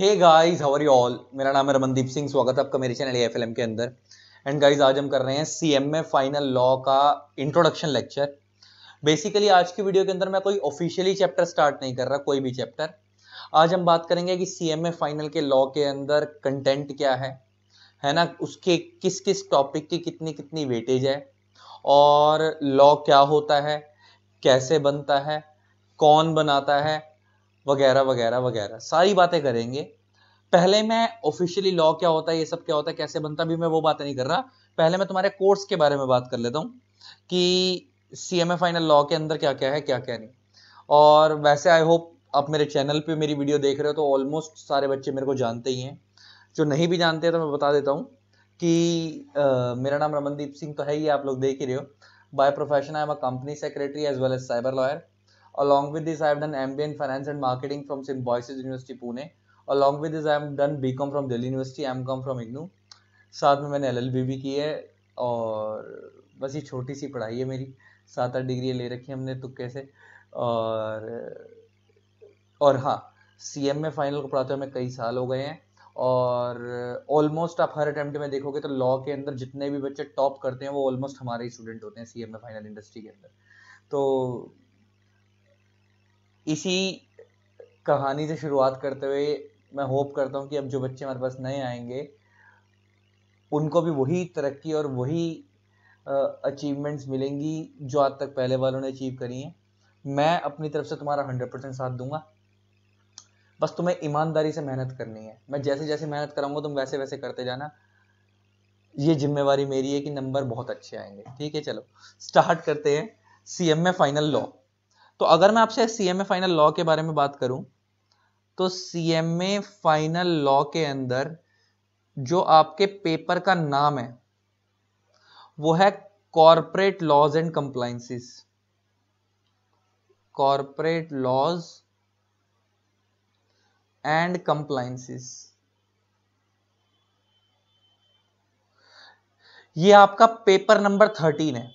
Hey guys how are you all मेरा नाम है रमनदीप सिंह स्वागत है आपका मेरे चैनल एफ के अंदर एंड गाइस आज हम कर रहे हैं C M A final law का इंट्रोडक्शन लेक्चर बेसिकली आज की वीडियो के अंदर मैं कोई ऑफिशियली चैप्टर स्टार्ट नहीं कर रहा कोई भी चैप्टर आज हम बात करेंगे कि सी एम ए फाइनल के लॉ के अंदर कंटेंट क्या है है ना उसके किस किस टॉपिक की कितनी कितनी वेटेज है और लॉ क्या होता है कैसे बनता है कौन बनाता है वगैरह वगैरह वगैरह सारी बातें करेंगे पहले मैं ऑफिशियली लॉ क्या होता है ये सब क्या होता है कैसे बनता भी मैं वो बातें नहीं कर रहा पहले मैं तुम्हारे कोर्स के बारे में बात कर लेता हूँ कि C M A final law के अंदर क्या क्या है क्या क्या नहीं और वैसे आई होप आप मेरे चैनल पे मेरी वीडियो देख रहे हो तो ऑलमोस्ट सारे बच्चे मेरे को जानते ही हैं जो नहीं भी जानते हैं तो मैं बता देता हूँ कि आ, मेरा नाम रमनदीप सिंह तो है ही आप लोग देख ही रहे हो by profession I am a company secretary as well as cyber lawyer Along with this, I have done MBA in Finance and Marketing from Symbiosis University, Pune. Along with this, I have done BCom from Delhi University, MCom from IGNU. साथ में मैंने L भी की है और बस ये छोटी सी पढ़ाई है मेरी सात आठ डिग्री ले रखी हमने तुक्के से और और हाँ सी एम में फाइनल को पढ़ाते हुए हमें कई साल हो गए हैं और ऑलमोस्ट आप हर अटेम्प्ट में देखोगे तो लॉ के अंदर जितने भी बच्चे टॉप करते हैं वो ऑलमोस्ट हमारे ही स्टूडेंट होते हैं सी एम में फाइनल इंडस्ट्री के अंदर तो इसी कहानी से शुरुआत करते हुए मैं होप करता हूँ कि अब जो बच्चे हमारे पास नए आएंगे उनको भी वही तरक्की और वही अचीवमेंट्स मिलेंगी जो आज तक पहले वालों ने अचीव करी हैं मैं अपनी तरफ से तुम्हारा हंड्रेड परसेंट साथ दूंगा बस तुम्हें ईमानदारी से मेहनत करनी है मैं जैसे जैसे मेहनत कराऊंगा तुम वैसे वैसे करते जाना ये जिम्मेवारी मेरी है कि नंबर बहुत अच्छे आएंगे ठीक है चलो स्टार्ट करते हैं सी एम फाइनल लॉ तो अगर मैं आपसे C M A final law के बारे में बात करूं तो C M A final law के अंदर जो आपके पेपर का नाम है वो है corporate laws and compliances corporate laws and compliances ये आपका पेपर नंबर थर्टीन है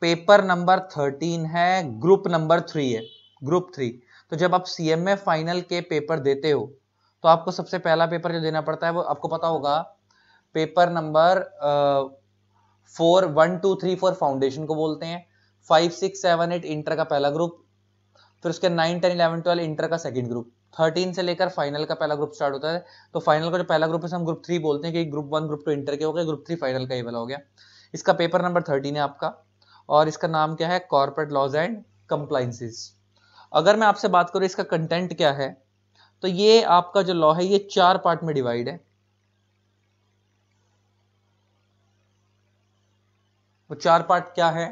पेपर नंबर थर्टीन है ग्रुप नंबर थ्री है ग्रुप थ्री तो जब आप सी एम ए फाइनल के पेपर देते हो तो आपको सबसे पहला पेपर जो देना पड़ता है वो आपको पता होगा paper number four one two three four foundation को बोलते हैं five six seven eight inter का पहला ग्रुप फिर उसके nine ten eleven twelve inter का सेकंड ग्रुप थर्टीन से लेकर फाइनल का पहला ग्रुप स्टार्ट होता है तो फाइनल का जो पहला ग्रुप है हम ग्रुप थ्री बोलते हैं कि group one group two inter के हो गए ग्रुप थ्री फाइनल का ही वाला हो गया इसका पेपर नंबर थर्टीन है आपका और इसका नाम क्या है कॉर्पोरेट लॉज एंड कंप्लाइंसिस अगर मैं आपसे बात करूँ इसका कंटेंट क्या है तो ये आपका जो लॉ है ये चार पार्ट में डिवाइड है वो चार पार्ट क्या है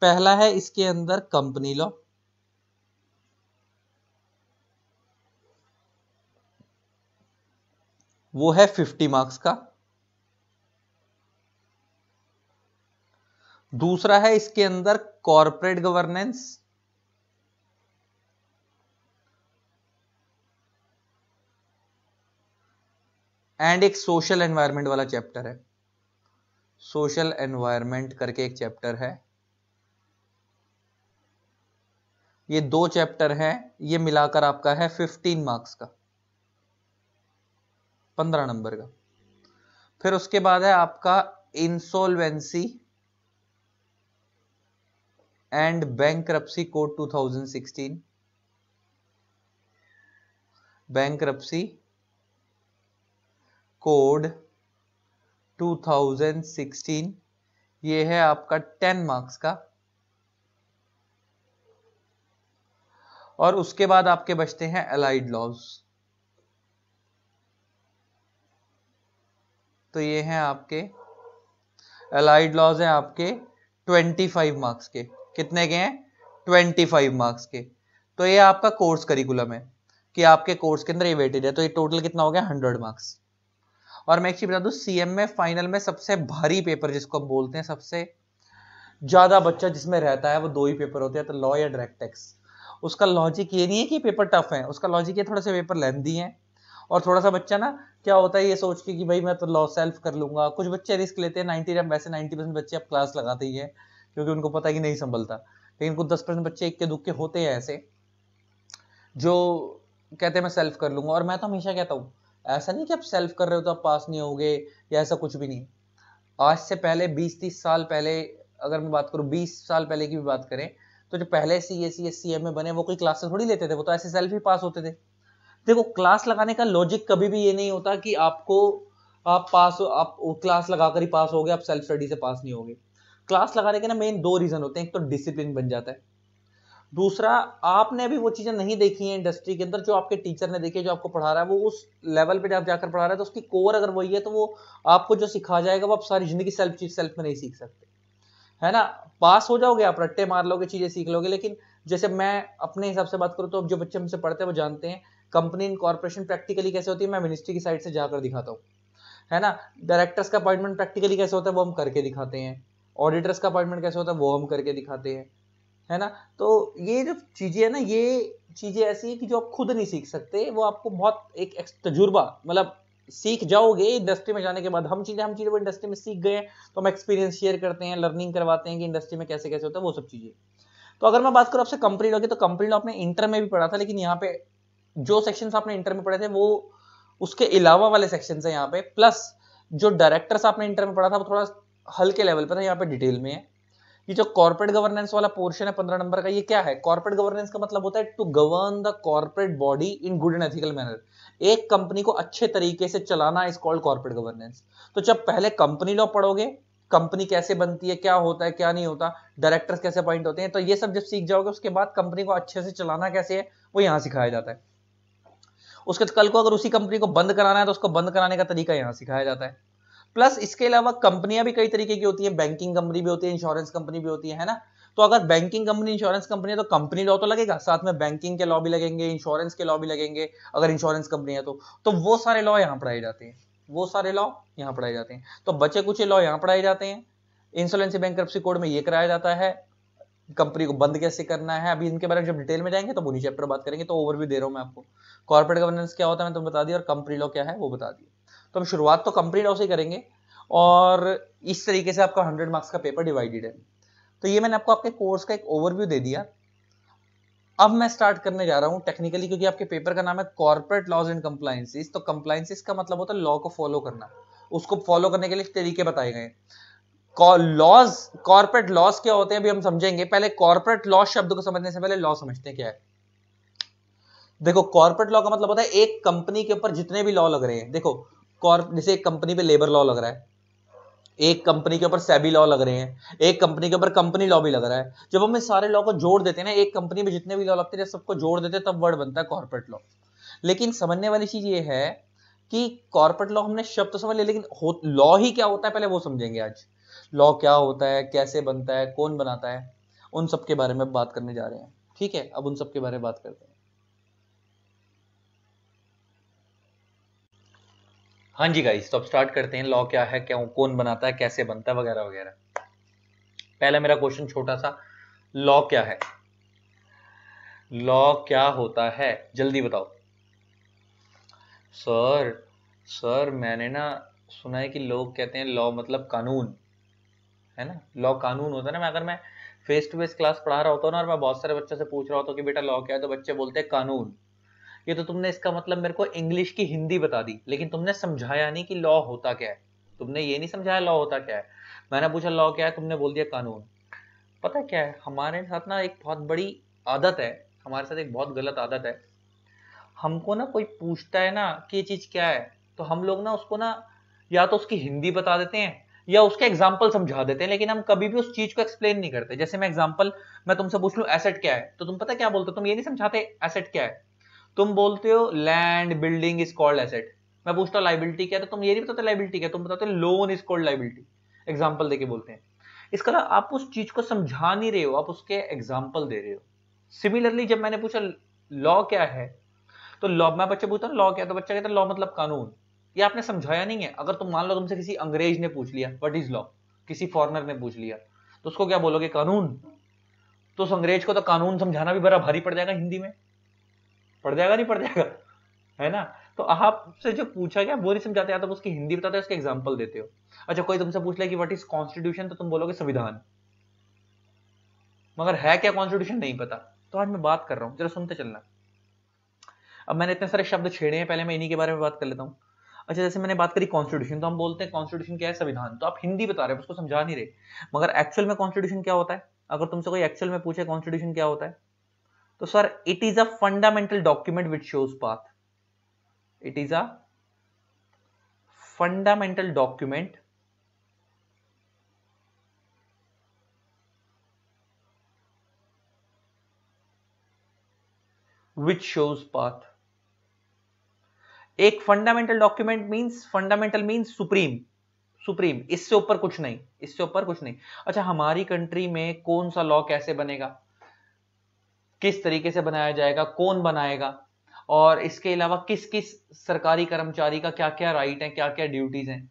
पहला है इसके अंदर कंपनी लॉ वो है फिफ्टी मार्क्स का दूसरा है इसके अंदर कॉरपोरेट गवर्नेंस एंड एक सोशल एनवायरमेंट वाला चैप्टर है सोशल एनवायरमेंट करके एक चैप्टर है ये दो चैप्टर हैं ये मिलाकर आपका है फिफ्टीन मार्क्स का पंद्रह नंबर का फिर उसके बाद है आपका insolvency and bankruptcy code two thousand sixteen bankruptcy code two thousand sixteen ये है आपका टेन मार्क्स का और उसके बाद आपके बचते हैं अलाइड लॉज तो ये हैं आपके अलाइड लॉज हैं आपके ट्वेंटी फाइव मार्क्स के कितने के हैं 25 मार्क्स के तो ये आपका कोर्स करिकुलम है कि आपके कोर्स के अंदर ये वेटेज है तो ये टोटल कितना हो गया हंड्रेड मार्क्स और मैं एक चीज बता दूं सीएम में फाइनल में सबसे भारी पेपर जिसको हम बोलते हैं सबसे ज्यादा बच्चा जिसमें रहता है वो दो ही पेपर होते हैं तो लॉ या डायरेक्ट टैक्स उसका लॉजिक ये नहीं है कि पेपर टफ है उसका लॉजिक ये थोड़ा सा पेपर लेंदी है और थोड़ा सा बच्चा ना क्या होता है ये सोच के कि भाई मैं तो लॉ सेल्फ कर लूंगा कुछ बच्चे रिस्क लेते हैं नाइन्टी वैसे नाइन्टी परसेंट बच्चे अब क्लास लगाते ही है क्योंकि उनको पता है कि नहीं संभलता लेकिन कुछ दस परसेंट बच्चे इक्के दुख के होते हैं ऐसे जो कहते हैं मैं सेल्फ कर लूंगा और मैं तो हमेशा कहता हूँ ऐसा नहीं कि आप सेल्फ कर रहे हो तो आप पास नहीं होगे या ऐसा कुछ भी नहीं आज से पहले बीस तीस साल पहले अगर मैं बात करूँ बीस साल पहले की भी बात करें तो जो पहले C S C S C M में बने वो कोई क्लासेस थोड़ी लेते थे वो तो ऐसे सेल्फ ही पास होते थे देखो क्लास लगाने का लॉजिक कभी भी ये नहीं होता कि आपको आप पास हो आप क्लास लगा कर ही पास हो गए आप सेल्फ स्टडी से पास नहीं होगे क्लास लगाने के ना मेन दो रीज़न होते हैं एक तो डिसिप्लिन बन जाता है दूसरा आपने अभी वो चीज़ें नहीं देखी है इंडस्ट्री के अंदर जो आपके टीचर ने देखी है जो आपको पढ़ा रहा है वो उस लेवल पे आप जाकर पढ़ा रहा है तो उसकी कोर अगर वही है तो वो आपको जो सिखा जाएगा वो आप सारी ज़िंदगी सेल्फ चीज सेल्फ में नहीं सीख सकते है ना पास हो जाओगे आप रट्टे मार लोगे चीज़ें सीख लोगे लेकिन जैसे मैं अपने हिसाब से बात करूँ तो अब जो बच्चे हमसे पढ़ते हैं वो जानते हैं कंपनी इन कॉर्पोरेशन प्रैक्टिकली कैसे होती है मैं मिनिस्ट्री की साइड से जाकर दिखाता हूँ है ना डायरेक्टर्स का अपॉइंटमेंट प्रैक्टिकली कैसे होता है वो हम करके दिखाते हैं ऑडिटर्स का अपॉइंटमेंट कैसे होता है वो हम करके दिखाते हैं है ना तो ये जो चीज़ें है ना ये चीज़ें ऐसी कि जो आप खुद नहीं सीख सकते वो आपको बहुत एक, तजुर्बा मतलब सीख जाओगे इंडस्ट्री में जाने के बाद हम चीज़ें हम चीज़ें वो इंडस्ट्री में सीख गए हैं तो हम एक्सपीरियंस शेयर करते हैं लर्निंग करवाते हैं कि इंडस्ट्री में कैसे कैसे होता है वो सब चीज़ें तो अगर मैं बात करूँ आपसे कंपनी लॉ की तो कंपनी लॉ आपने इंटर में भी पढ़ा था लेकिन यहाँ पे जो सेक्शन आपने इंटर में पढ़े थे वो उसके अलावा वाले सेक्शन है यहाँ पे प्लस जो डायरेक्टर्स आपने इंटर में पढ़ा था वो थोड़ा हल्के लेवल पर है यहाँ पे डिटेल में है ये जो कॉर्पोरेट गवर्नेंस वाला पोर्शन है पंद्रह नंबर का ये क्या है कॉर्पोरेट गवर्नेंस का मतलब होता है to govern the corporate body in good and ethical manner एक कंपनी को अच्छे तरीके से चलाना इज कॉल्ड कॉर्पोरेट गवर्नेंस तो जब पहले कंपनी लॉ पढ़ोगे कंपनी कैसे बनती है क्या होता है क्या नहीं होता डायरेक्टर्स कैसे अपॉइंट होते हैं तो ये सब जब सीख जाओगे उसके बाद कंपनी को अच्छे से चलाना कैसे है वो यहाँ सिखाया जाता है उसके कल को अगर उसी कंपनी को बंद कराना है तो उसको बंद कराने का तरीका यहाँ सिखाया जाता है प्लस इसके अलावा कंपनियां भी कई तरीके की होती है बैंकिंग कंपनी भी होती है इंश्योरेंस कंपनी भी होती है, ना तो अगर बैंकिंग कंपनी इंश्योरेंस कंपनी है तो कंपनी लॉ तो लगेगा साथ में बैंकिंग के लॉ भी लगेंगे इंश्योरेंस के लॉ भी लगेंगे अगर इंश्योरेंस कंपनी है तो तो वो सारे लॉ यहाँ पढ़ाए जाते हैं वो सारे लॉ यहाँ पढ़ाए जाते हैं तो बचे कुछ लॉ यहाँ पढ़ाए जाते हैं इंसोलेंसी बैंक कोड में ये कराया जाता है कंपनी को बंद कैसे करना है अभी इनके बारे में जब डिटेल में जाएंगे तो बोली चैप्टर बात करेंगे तो ओवरव्यू दे रहा हूँ मैं आपको कॉर्पोरेट गवर्नेंस क्या होता है मैं तुम्हें बता दिया और कंपनी लॉ क्या है वो बता दिया तो हम शुरुआत तो कंप्लीट हाउ से करेंगे और इस तरीके से आपका हंड्रेड मार्क्स का पेपर डिवाइडेड है तो ये मैंने आपको आपके कोर्स का एक ओवरव्यू दे दिया अब मैं स्टार्ट करने जा रहा हूँ टेक्निकली क्योंकि आपके पेपर का नाम है कॉर्पोरेट लॉज एंड कंप्लाइंसिस तो कंप्लाइंसिस का मतलब होता है लॉ को फॉलो करना उसको फॉलो करने के लिए तरीके बताए गए लॉज कॉर्पोरेट लॉस क्या होते हैं अभी हम समझेंगे पहले कॉर्पोरेट लॉ शब्द को समझने से पहले लॉ समझते हैं क्या है देखो कॉर्पोरेट लॉ का मतलब होता है एक कंपनी के ऊपर जितने भी लॉ लग रहे हैं देखो जैसे एक कंपनी पे लेबर लॉ लग रहा है एक कंपनी के ऊपर सेबी लॉ लग रहे हैं एक कंपनी के ऊपर कंपनी लॉ भी लग रहा है जब हम इस सारे लॉ को जोड़ देते हैं ना एक कंपनी में जितने भी लॉ लगते हैं सबको जोड़ देते हैं तब वर्ड बनता है कॉर्पोरेट लॉ लेकिन समझने वाली चीज ये है कि कॉर्पोरेट लॉ हमने शब्द तो समझ लिया लेकिन लॉ ही क्या होता है पहले वो समझेंगे आज लॉ क्या होता है कैसे बनता है कौन बनाता है उन सब के बारे में बात करने जा रहे हैं ठीक है अब उन सब के बारे में बात करते हैं हाँ जी गाइस तो अब स्टार्ट करते हैं लॉ क्या है क्या कौन बनाता है कैसे बनता है वगैरह वगैरह पहला मेरा क्वेश्चन छोटा सा लॉ क्या है लॉ क्या होता है जल्दी बताओ सर सर मैंने ना सुना है कि लोग कहते हैं लॉ मतलब कानून है ना लॉ कानून होता है ना मैं अगर मैं फेस टू फेस क्लास पढ़ा रहा होता हूँ ना और मैं बहुत सारे बच्चों से पूछ रहा होता हूँ कि बेटा लॉ क्या है तो बच्चे बोलते हैं कानून ये तो तुमने इसका मतलब मेरे को इंग्लिश की हिंदी बता दी लेकिन तुमने समझाया नहीं कि लॉ होता क्या है तुमने ये नहीं समझाया लॉ होता क्या है मैंने पूछा लॉ क्या है तुमने बोल दिया कानून पता क्या है हमारे साथ ना एक बहुत बड़ी आदत है हमारे साथ एक बहुत गलत आदत है हमको ना कोई पूछता है ना कि ये चीज़ क्या है तो हम लोग ना उसको ना या तो उसकी हिंदी बता देते हैं या उसके एग्जाम्पल समझा देते हैं लेकिन हम कभी भी उस चीज को एक्सप्लेन नहीं करते जैसे मैं एग्जाम्पल मैं तुमसे पूछ लू एसेट क्या है तो तुम पता क्या बोलते तुम ये नहीं समझाते एसेट क्या है तुम बोलते हो land building is called asset मैं पूछता हूँ लाइबिलिटी तो क्या है तुम ये नहीं बताते लाइबिलिटी क्या तुम बताते loan is called liability example देके बोलते हैं इसका आप उस चीज को समझा नहीं रहे हो आप उसके एग्जाम्पल दे रहे हो सिमिलरली जब मैंने पूछा लॉ क्या है तो लॉ मैं बच्चे पूछता हूँ लॉ क्या तो बच्चा कहता है लॉ मतलब कानून ये आपने समझाया नहीं है अगर तुम मान लो तुमसे किसी अंग्रेज ने पूछ लिया वट इज लॉ किसी फॉरनर ने पूछ लिया तो उसको क्या बोलोगे कानून तो उस अंग्रेज को तो कानून समझाना भी बड़ा भारी पड़ जाएगा हिंदी में पढ़ जाएगा नहीं पढ़ जाएगा है ना तो आपसे जो पूछा गया वो नहीं समझाते तो आप तो उसकी हिंदी बताते हो उसके एग्जाम्पल देते हो अच्छा कोई तुमसे पूछ ले कि वट इज कॉन्स्टिट्यूशन तो तुम बोलोगे संविधान मगर है क्या कॉन्स्टिट्यूशन नहीं पता तो आज मैं बात कर रहा हूं जरा सुनते चलना अब मैंने इतने सारे शब्द छेड़े हैं पहले मैं इन्हीं के बारे में बात कर लेता हूँ अच्छा जैसे मैंने बात करी कॉन्स्टिट्यूशन तो हम बोलते हैं कॉन्स्टिट्यूशन क्या है संविधान तो आप हिंदी बता रहे हो उसको समझा नहीं रहे मगर एक्चुअल में कॉन्स्टिट्यूशन क्या होता है अगर तुमसे कोई एक्चुअल में पूछे कॉन्स्टिट्यूशन क्या होता है तो sir it is a fundamental document which shows path it is a fundamental document which shows path एक fundamental document means fundamental means supreme supreme इससे ऊपर कुछ नहीं इससे ऊपर कुछ नहीं अच्छा हमारी कंट्री में कौन सा लॉ कैसे बनेगा किस तरीके से बनाया जाएगा कौन बनाएगा और इसके अलावा किस किस सरकारी कर्मचारी का क्या क्या राइट है क्या क्या ड्यूटीज़ हैं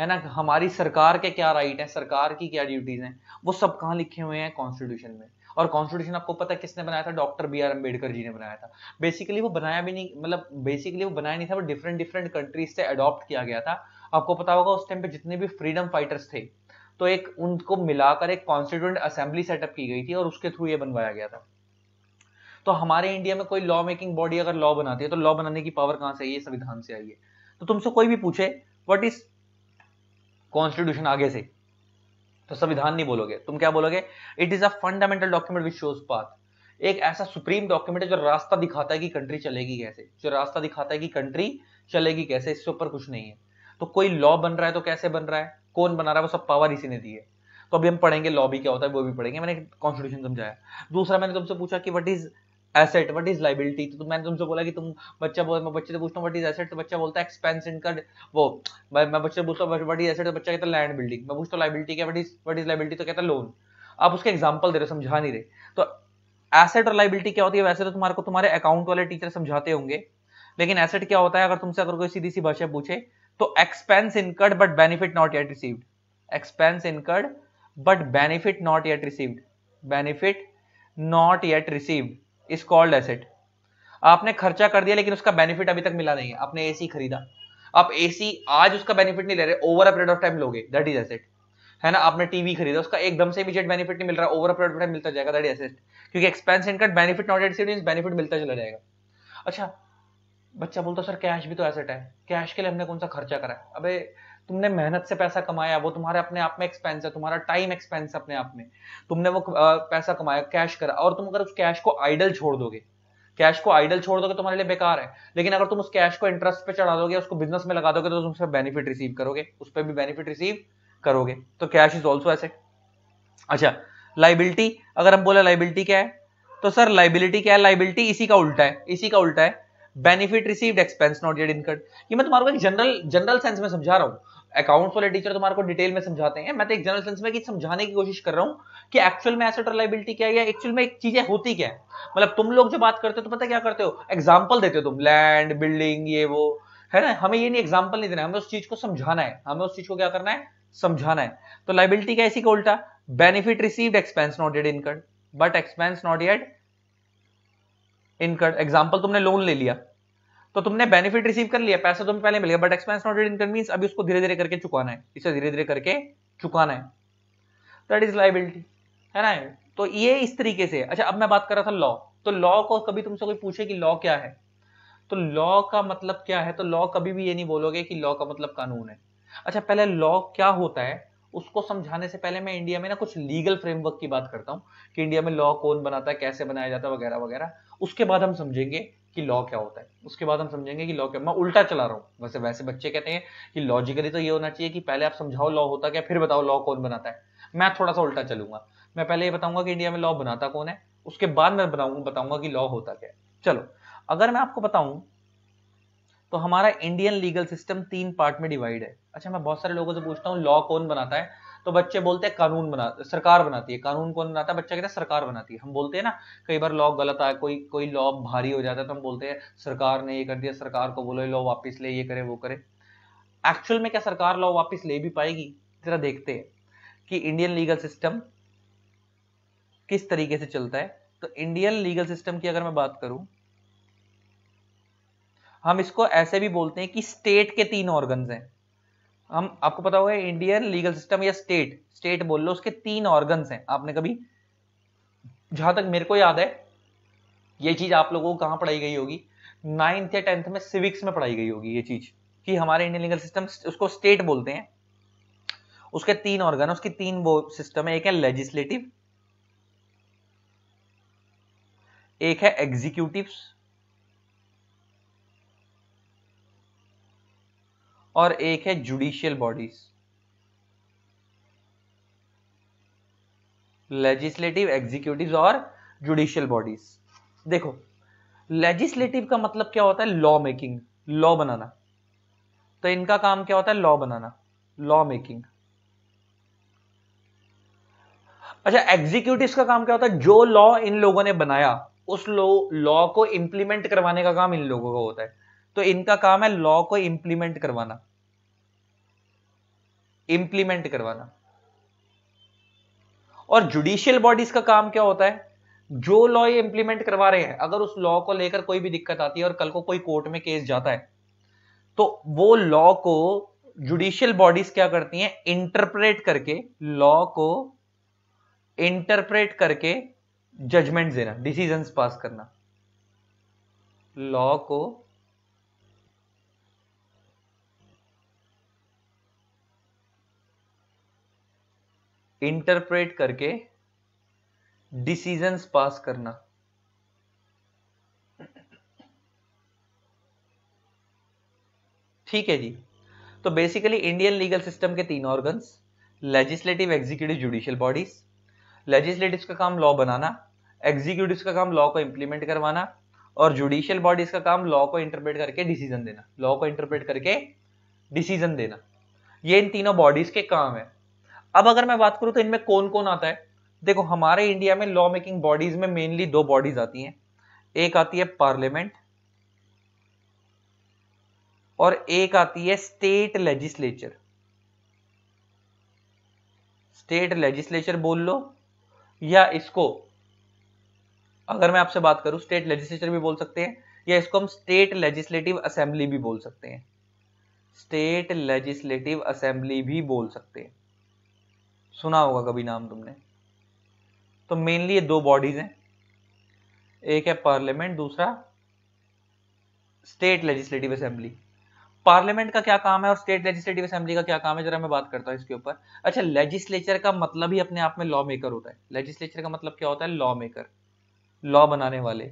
है ना हमारी सरकार के क्या राइट है सरकार की क्या ड्यूटीज़ हैं वो सब कहाँ लिखे हुए हैं कॉन्स्टिट्यूशन में और कॉन्स्टिट्यूशन आपको पता है किसने बनाया था doctor B R Ambedkar ji ने बनाया था बेसिकली वो बनाया भी नहीं मतलब बेसिकली वो बनाया नहीं था वो डिफरेंट डिफरेंट कंट्रीज से अडॉप्ट किया गया था आपको पता होगा उस टाइम पे जितने भी फ्रीडम फाइटर्स थे तो एक उनको मिलाकर एक कॉन्स्टिट्यूंट असेंबली सेटअप की गई थी और उसके थ्रू ये बनवाया गया था तो हमारे इंडिया में कोई लॉ मेकिंग बॉडी अगर लॉ बनाती है तो लॉ बनाने की पावर कहां से आई है संविधान से आई है तो तुमसे कोई भी पूछे वट इज कॉन्स्टिट्यूशन आगे से तो संविधान नहीं बोलोगे तुम क्या बोलोगे it is a fundamental document which shows path एक ऐसा सुप्रीम डॉक्यूमेंट है जो रास्ता दिखाता है कि कंट्री चलेगी कैसे जो रास्ता दिखाता है कि कंट्री चलेगी कैसे इससे ऊपर कुछ नहीं है तो कोई लॉ बन रहा है तो कैसे बन रहा है कौन बना रहा है वो सब पावर इसी ने दी है तो अभी हम पढ़ेंगे लॉ भी क्या होता है वो भी पढ़ेंगे मैंने कॉन्स्टिट्यूशन समझाया दूसरा मैंने तुमसे पूछा कि what is asset what is liability तो मैंने तुमसे बोला कि तुम बच्चा बोल मैं बच्चे से पूछता व्हाट इज एसेट तो बच्चा बोलता है एक्सपेंस इनकर्ड वो मैं मैं बच्चे से पूछता व्हाट इज एसेट तो बच्चा कहता है लैंड बिल्डिंग मैं पूछता हूँ लाइबिलिटी क्या what is what is liability तो कहता है लोन आप उसके एग्जाम्पल दे रहे हो समझा नहीं रहे तो एसेट और लाइबिलिटी क्या होती है वैसे तो तुम्हारे को तुम्हारे अकाउंट वाले टीचर समझाते होंगे लेकिन एसेट क्या होता है अगर तुमसे अगर कोई सीधी सी भाषा पूछे तो expense incurred but benefit not yet received expense incurred but benefit not yet received benefit not yet received is called asset आपने खर्चा कर दिया लेकिन उसका बेनिफिट अभी तक मिला नहीं है आपने एसी खरीदा आप एसी आज उसका बेनिफिट नहीं ले रहे over a period of time लोगे दैट इज एसेट है ना आपने टीवी खरीदा उसका एकदम से इमीडिएट बेनिफिट नहीं मिल रहा over a period of time मिलता जाएगा दैट इज एसेट क्योंकि expense incurred benefit not yet benefit मिलता चला जाएगा अच्छा बच्चा बोलता सर कैश भी तो एसेट है कैश के लिए हमने कौन सा खर्चा करा है अबे तुमने मेहनत से पैसा कमाया वो तुम्हारे अपने आप में एक्सपेंस है तुम्हारा टाइम एक्सपेंस है अपने आप में तुमने वो पैसा कमाया कैश करा और तुम अगर उस कैश को आइडल छोड़ दोगे कैश को आइडल छोड़ दोगे तो तुम्हारे लिए बेकार है लेकिन अगर तुम उस कैश को इंटरेस्ट पे चढ़ा दोगे उसको बिजनेस में लगा दोगे तो तुम बेनिफिट रिसीव करोगे उस पर भी बेनिफिट रिसीव करोगे तो कैश इज ऑल्सो ऐसे अच्छा लाइबिलिटी अगर हम बोले लाइबिलिटी क्या है तो सर लाइबिलिटी क्या है लाइबिलिटी इसी का उल्टा है इसी का उल्टा है benefit received expense not yet incurred ये मैं तुम्हारे को एक जनरल जनरल सेंस में समझा रहा हूँ अकाउंट्स वाले टीचर तुम्हारे को डिटेल में समझाते हैं मैं तो एक जनरल सेंस में कि समझाने की कोशिश कर रहा हूँ कि एक्चुअल में एसेट रिलायबिलिटी क्या है एक्चुअल में एक चीजें होती क्या है मतलब तुम लोग जो बात करते हो तो पता क्या करते हो एग्जाम्पल देते हो तुम लैंड बिल्डिंग ये वो है ना हमें ये नहीं एग्जाम्पल नहीं देना हमें उस चीज को समझाना है हमें उस चीज को क्या करना है समझाना है तो लाइबिलिटी का इसी का उल्टा benefit received expense not yet incurred but expense not yet incurred example तुमने लोन ले लिया तो तुमने बेनिफिट रिसीव कर लिया पैसा तुम्हें पहले मिल गया but expense not income mean अभी उसको धीरे धीरे करके चुकाना है इसे धीरे धीरे करके चुकाना है दैट इज लाइबिलिटी है ना तो ये इस तरीके से अच्छा अब मैं बात कर रहा था लॉ तो लॉ को कभी तुमसे कोई पूछे कि लॉ क्या है तो लॉ का मतलब क्या है तो लॉ कभी भी ये नहीं बोलोगे कि लॉ का मतलब कानून है अच्छा पहले लॉ क्या होता है उसको समझाने से पहले मैं इंडिया में ना कुछ लीगल फ्रेमवर्क की बात करता हूँ कि इंडिया में लॉ कौन बनाता है कैसे बनाया जाता है वगैरह वगैरह उसके बाद हम समझेंगे कि लॉ क्या होता है उसके बाद हम समझेंगे कि लॉ क्या मैं उल्टा चला रहा हूँ वैसे वैसे बच्चे कहते हैं कि लॉजिकली तो ये होना चाहिए कि पहले आप समझाओ लॉ होता क्या फिर बताओ लॉ कौन बनाता है मैं थोड़ा सा उल्टा चलूंगा मैं पहले ये बताऊंगा कि इंडिया में लॉ बनाता कौन है उसके बाद मैं बताऊंगा बताऊंगा कि लॉ होता क्या है चलो अगर मैं आपको बताऊं तो हमारा इंडियन लीगल सिस्टम तीन पार्ट में डिवाइड है अच्छा मैं बहुत सारे लोगों से पूछता हूँ लॉ कौन बनाता है तो बच्चे बोलते हैं कानून बना सरकार बनाती है कानून कौन बनाता है बच्चा कहता है सरकार बनाती है हम बोलते हैं ना कई बार लॉ गलत आया कोई कोई लॉ भारी हो जाता है तो हम बोलते हैं सरकार ने ये कर दिया सरकार को बोलो लॉ वापिस ले ये करे वो करे एक्चुअल में क्या सरकार लॉ वापिस ले भी पाएगी जरा देखते हैं कि इंडियन लीगल सिस्टम किस तरीके से चलता है तो इंडियन लीगल सिस्टम की अगर मैं बात करूं हम इसको ऐसे भी बोलते हैं कि स्टेट के तीन ऑर्गन हैं हम आपको पता होगा इंडियन लीगल सिस्टम या स्टेट स्टेट बोल लो उसके तीन ऑर्गन्स हैं आपने कभी जहां तक मेरे को याद है ये चीज आप लोगों को कहाँ पढ़ाई गई होगी नाइन्थ या टेंथ में सिविक्स में पढ़ाई गई होगी ये चीज कि हमारे इंडियन लीगल सिस्टम उसको स्टेट बोलते हैं उसके तीन ऑर्गन उसकी तीन वो सिस्टम है एक है लेजिस्लेटिव एक है एग्जीक्यूटिव और एक है जुडिशियल बॉडीज लेजिस्लेटिव एग्जीक्यूटिव और जुडिशियल बॉडीज देखो लेजिस्लेटिव का मतलब क्या होता है लॉ मेकिंग लॉ बनाना तो इनका काम क्या होता है लॉ बनाना लॉ मेकिंग अच्छा एग्जीक्यूटिव का काम क्या होता है जो लॉ इन लोगों ने बनाया उस लॉ को इंप्लीमेंट करवाने का काम इन लोगों का होता है तो इनका काम है लॉ को इंप्लीमेंट करवाना इंप्लीमेंट करवाना और जुडिशियल बॉडीज का काम क्या होता है जो लॉ ये इंप्लीमेंट करवा रहे हैं अगर उस लॉ को लेकर कोई भी दिक्कत आती है और कल को कोई कोर्ट में केस जाता है तो वो लॉ को जुडिशियल बॉडीज क्या करती हैं इंटरप्रेट करके लॉ को इंटरप्रेट करके जजमेंट देना डिसीजन पास करना लॉ को इंटरप्रेट करके डिसीजंस पास करना ठीक है जी तो बेसिकली इंडियन लीगल सिस्टम के तीन organs legislative executive judicial bodies legislative का काम लॉ बनाना एग्जीक्यूटिव का काम लॉ को इंप्लीमेंट करवाना और जुडिशियल बॉडीज का काम लॉ को इंटरप्रेट करके डिसीजन देना लॉ को इंटरप्रेट करके डिसीजन देना ये इन तीनों बॉडीज के काम है अब अगर मैं बात करूं तो इनमें कौन कौन आता है देखो हमारे इंडिया में लॉ मेकिंग बॉडीज में मेनली दो बॉडीज आती हैं एक आती है पार्लियामेंट और एक आती है स्टेट लेजिस्लेचर स्टेट लेजिस्लेचर बोल लो या इसको अगर मैं आपसे बात करूं स्टेट लेजिस्लेचर भी बोल सकते हैं या इसको हम स्टेट लेजिस्लेटिव असेंबली भी बोल सकते हैं स्टेट लेजिस्लेटिव असेंबली भी बोल सकते हैं सुना होगा कभी नाम तुमने तो मेनली ये दो बॉडीज हैं एक है पार्लियामेंट दूसरा स्टेट लेजिस्लेटिव असेंबली पार्लियामेंट का क्या काम है और स्टेट लेजिस्लेटिव असेंबली का क्या काम है जरा मैं बात करता हूँ इसके ऊपर अच्छा लेजिस्लेचर का मतलब ही अपने आप में लॉ मेकर होता है लेजिस्लेचर का मतलब क्या होता है लॉ मेकर लॉ बनाने वाले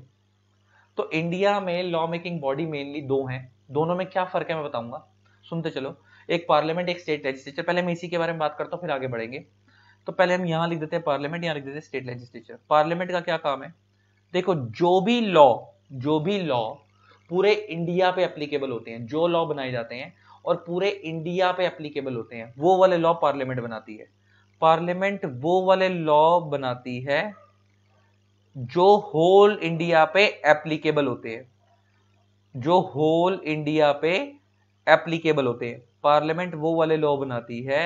तो इंडिया में लॉ मेकिंग बॉडी मेनली दो हैं दोनों में क्या फर्क है मैं बताऊंगा सुनते चलो एक पार्लियामेंट एक स्टेट लेजिस्लेचर पहले मैं इसी के बारे में बात करता हूँ फिर आगे बढ़ेंगे तो पहले हम यहाँ लिख देते हैं पार्लियामेंट यहाँ लिख देते हैं स्टेट लेजिस्लेचर पार्लियामेंट का क्या काम है देखो जो भी लॉ जो भी लॉ पूरे इंडिया पे अप्लीकेबल होते हैं जो लॉ बनाए जाते हैं और पूरे इंडिया पे अप्लीकेबल होते हैं वो वाले लॉ पार्लियामेंट बनाती है पार्लियामेंट वो वाले लॉ बनाती है जो होल इंडिया पे एप्लीकेबल होते हैं जो होल इंडिया पे एप्लीकेबल होते हैं पार्लियामेंट वो वाले लॉ बनाती है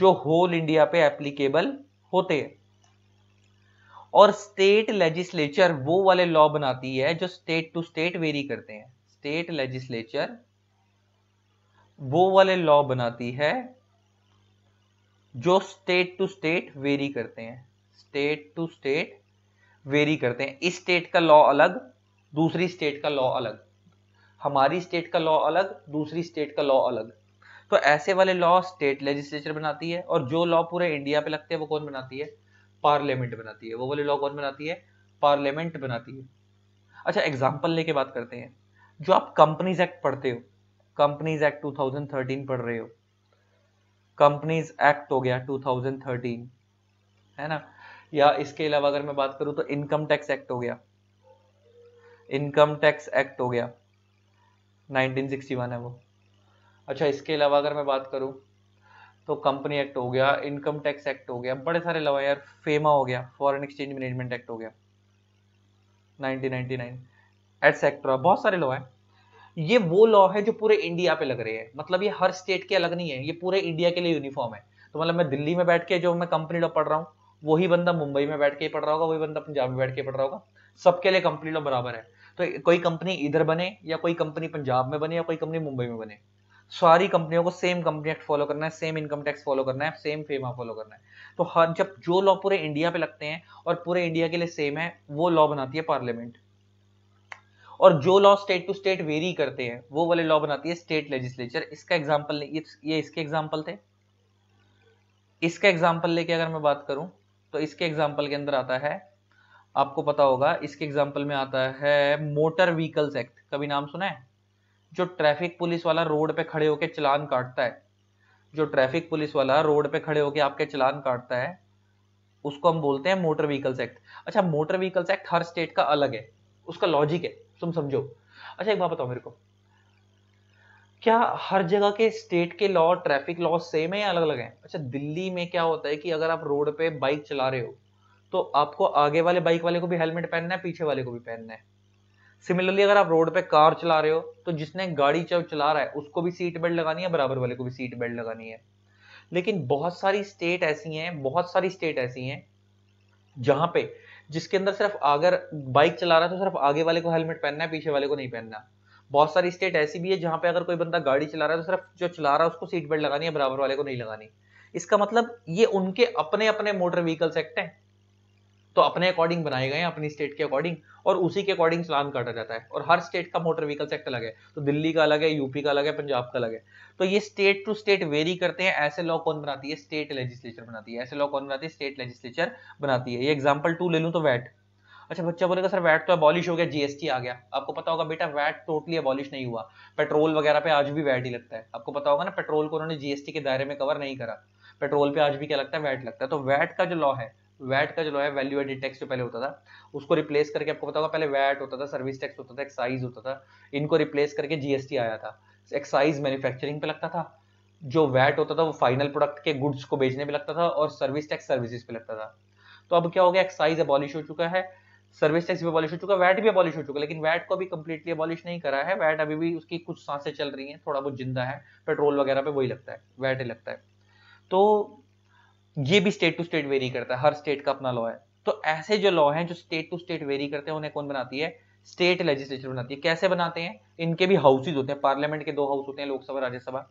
जो होल इंडिया पे एप्लीकेबल होते हैं और स्टेट लेजिस्लेचर वो वाले लॉ बनाती है जो स्टेट टू स्टेट वेरी करते हैं स्टेट लेजिस्लेचर वो वाले लॉ बनाती है जो स्टेट टू स्टेट वेरी करते हैं स्टेट टू स्टेट वेरी करते हैं इस स्टेट का लॉ अलग दूसरी स्टेट का लॉ अलग हमारी स्टेट का लॉ अलग दूसरी स्टेट का लॉ अलग तो ऐसे वाले लॉ स्टेट लेजिस्लेचर बनाती है और जो लॉ पूरे इंडिया पे लगते हैं वो कौन बनाती है पार्लियामेंट बनाती है वो वाले लॉ कौन बनाती है पार्लियामेंट बनाती है अच्छा एग्जाम्पल लेके बात करते हैं जो आप कंपनीज एक्ट पढ़ते हो कंपनीज एक्ट 2013 पढ़ रहे हो कंपनीज एक्ट हो गया 2013 है ना या इसके अलावा अगर मैं बात करूं तो इनकम टैक्स एक्ट हो गया इनकम टैक्स एक्ट हो गया 1961 है वो अच्छा इसके अलावा अगर मैं बात करूँ तो कंपनी एक्ट हो गया इनकम टैक्स एक्ट हो गया बड़े सारे अलावा यार फेमा हो गया फॉरेन एक्सचेंज मैनेजमेंट एक्ट हो गया 1999 एटसेट्रा बहुत सारे लॉ हैं ये वो लॉ है जो पूरे इंडिया पे लग रहे हैं मतलब ये हर स्टेट के अलग नहीं है ये पूरे इंडिया के लिए यूनिफॉर्म है तो मतलब मैं दिल्ली में बैठ के जो मैं कंपनी लॉ पढ़ रहा हूँ वही बंदा मुंबई में बैठ के पढ़ रहा होगा वही बंदा पंजाब में बैठ के पढ़ रहा होगा सबके लिए कंपनी लॉ बराबर है तो कोई कंपनी इधर बने या कोई कंपनी पंजाब में बने या कोई कंपनी मुंबई में बने सारी कंपनियों को सेम कंपनी एक्ट फॉलो करना है सेम इनकम टैक्स फॉलो करना है सेम फेमा फॉलो करना है तो हर जब जो लॉ पूरे इंडिया पे लगते हैं और पूरे इंडिया के लिए सेम है वो लॉ बनाती है पार्लियामेंट और जो law state to state vary करते हैं वो वाले लॉ बनाती है स्टेट लेजिस्लेचर इसका एग्जाम्पल ये इसके एग्जाम्पल थे इसका एग्जाम्पल लेके अगर मैं बात करूं तो इसके एग्जाम्पल के अंदर आता है आपको पता होगा इसके एग्जाम्पल में आता है मोटर व्हीकल्स एक्ट कभी नाम सुना है जो ट्रैफिक पुलिस वाला रोड पे खड़े होके चलान काटता है जो ट्रैफिक पुलिस वाला रोड पे खड़े होके आपके चलान काटता है उसको हम बोलते हैं मोटर व्हीकल्स एक्ट अच्छा मोटर व्हीकल्स एक्ट हर स्टेट का अलग है उसका लॉजिक है तुम समझो अच्छा एक बात बताओ मेरे को क्या हर जगह के स्टेट के लॉ ट्रैफिक लॉ सेम है या अलग अलग है अच्छा दिल्ली में क्या होता है कि अगर आप रोड पे बाइक चला रहे हो तो आपको आगे वाले बाइक वाले को भी हेलमेट पहनना है पीछे वाले को भी पहनना है सिमिलरली अगर आप रोड पे कार चला रहे हो तो जिसने गाड़ी चला रहा है उसको भी सीट बेल्ट लगानी है बराबर वाले को भी सीट बेल्ट लगानी है लेकिन बहुत सारी स्टेट ऐसी हैं बहुत सारी स्टेट ऐसी हैं जहां पे जिसके अंदर सिर्फ अगर बाइक चला रहा है तो सिर्फ आगे वाले को हेलमेट पहनना है पीछे वाले को नहीं पहनना बहुत सारी स्टेट ऐसी भी है जहां पे अगर कोई बंदा गाड़ी चला रहा है तो सिर्फ जो चला रहा है उसको सीट बेल्ट लगानी है बराबर वाले को नहीं लगानी इसका मतलब ये उनके अपने अपने मोटर व्हीकल्स एक्ट हैं तो अपने अकॉर्डिंग बनाए गए हैं अपनी स्टेट के अकॉर्डिंग और उसी के अकॉर्डिंग चलान काटा जाता है और हर स्टेट का मोटर व्हीकल सेक्ट अलग है तो दिल्ली का अलग है यूपी का अलग है पंजाब का अलग है तो ये स्टेट टू स्टेट वेरी करते हैं ऐसे लॉ कौन बनाती है स्टेट लेजिस्लेचर बनाती है ऐसे लॉ कौन बनाती है स्टेट लेजिस्लेचर बनाती है ये एग्जाम्पल टू ले लूँ तो वैट अच्छा बच्चा बोलेगा सर वैट तो अबॉलिश हो गया जीएसटी आ गया आपको पता होगा बेटा वैट टोटली अबॉलिश नहीं हुआ पेट्रोल वगैरह पे आज भी वैट ही लगता है आपको पता होगा ना पेट्रोल को उन्होंने जीएसटी के दायरे में कवर नहीं करा पेट्रोल पे आज भी क्या लगता है वैट लगता है तो वैट का जो लॉ है वैट का जो लॉ है वैल्यू एडेड टैक्स जो पहले होता था उसको रिप्लेस करके आपको पता होगा पहले वैट होता था सर्विस टैक्स होता था एक्साइज होता था इनको रिप्लेस करके जीएसटी आया था एक्साइज मैन्युफैक्चरिंग पे लगता था जो वैट होता था वो फाइनल प्रोडक्ट के गुड्स को बेचने पे लगता था और सर्विस टैक्स सर्विसेज पे लगता था तो अब क्या हो गया एक्साइज अबॉलिश हो चुका है सर्विस टैक्स भी अबॉलिश हो चुका है वैट भी अबॉलिश हो चुका है लेकिन वैट को भी कंप्लीटली अबॉलिश नहीं करा है वैट अभी भी उसकी कुछ सांसें चल रही हैं थोड़ा बहुत जिंदा है पेट्रोल वगैरह पे वही लगता है वैट ही लगता है तो ये भी स्टेट टू स्टेट वेरी करता है हर स्टेट का अपना लॉ है तो ऐसे जो लॉ हैं जो स्टेट टू स्टेट वेरी करते हैं उन्हें कौन बनाती है स्टेट लेजिस्लेचर बनाती है कैसे बनाते हैं इनके भी हाउसेज होते हैं पार्लियामेंट के दो हाउस होते हैं लोकसभा राज्यसभा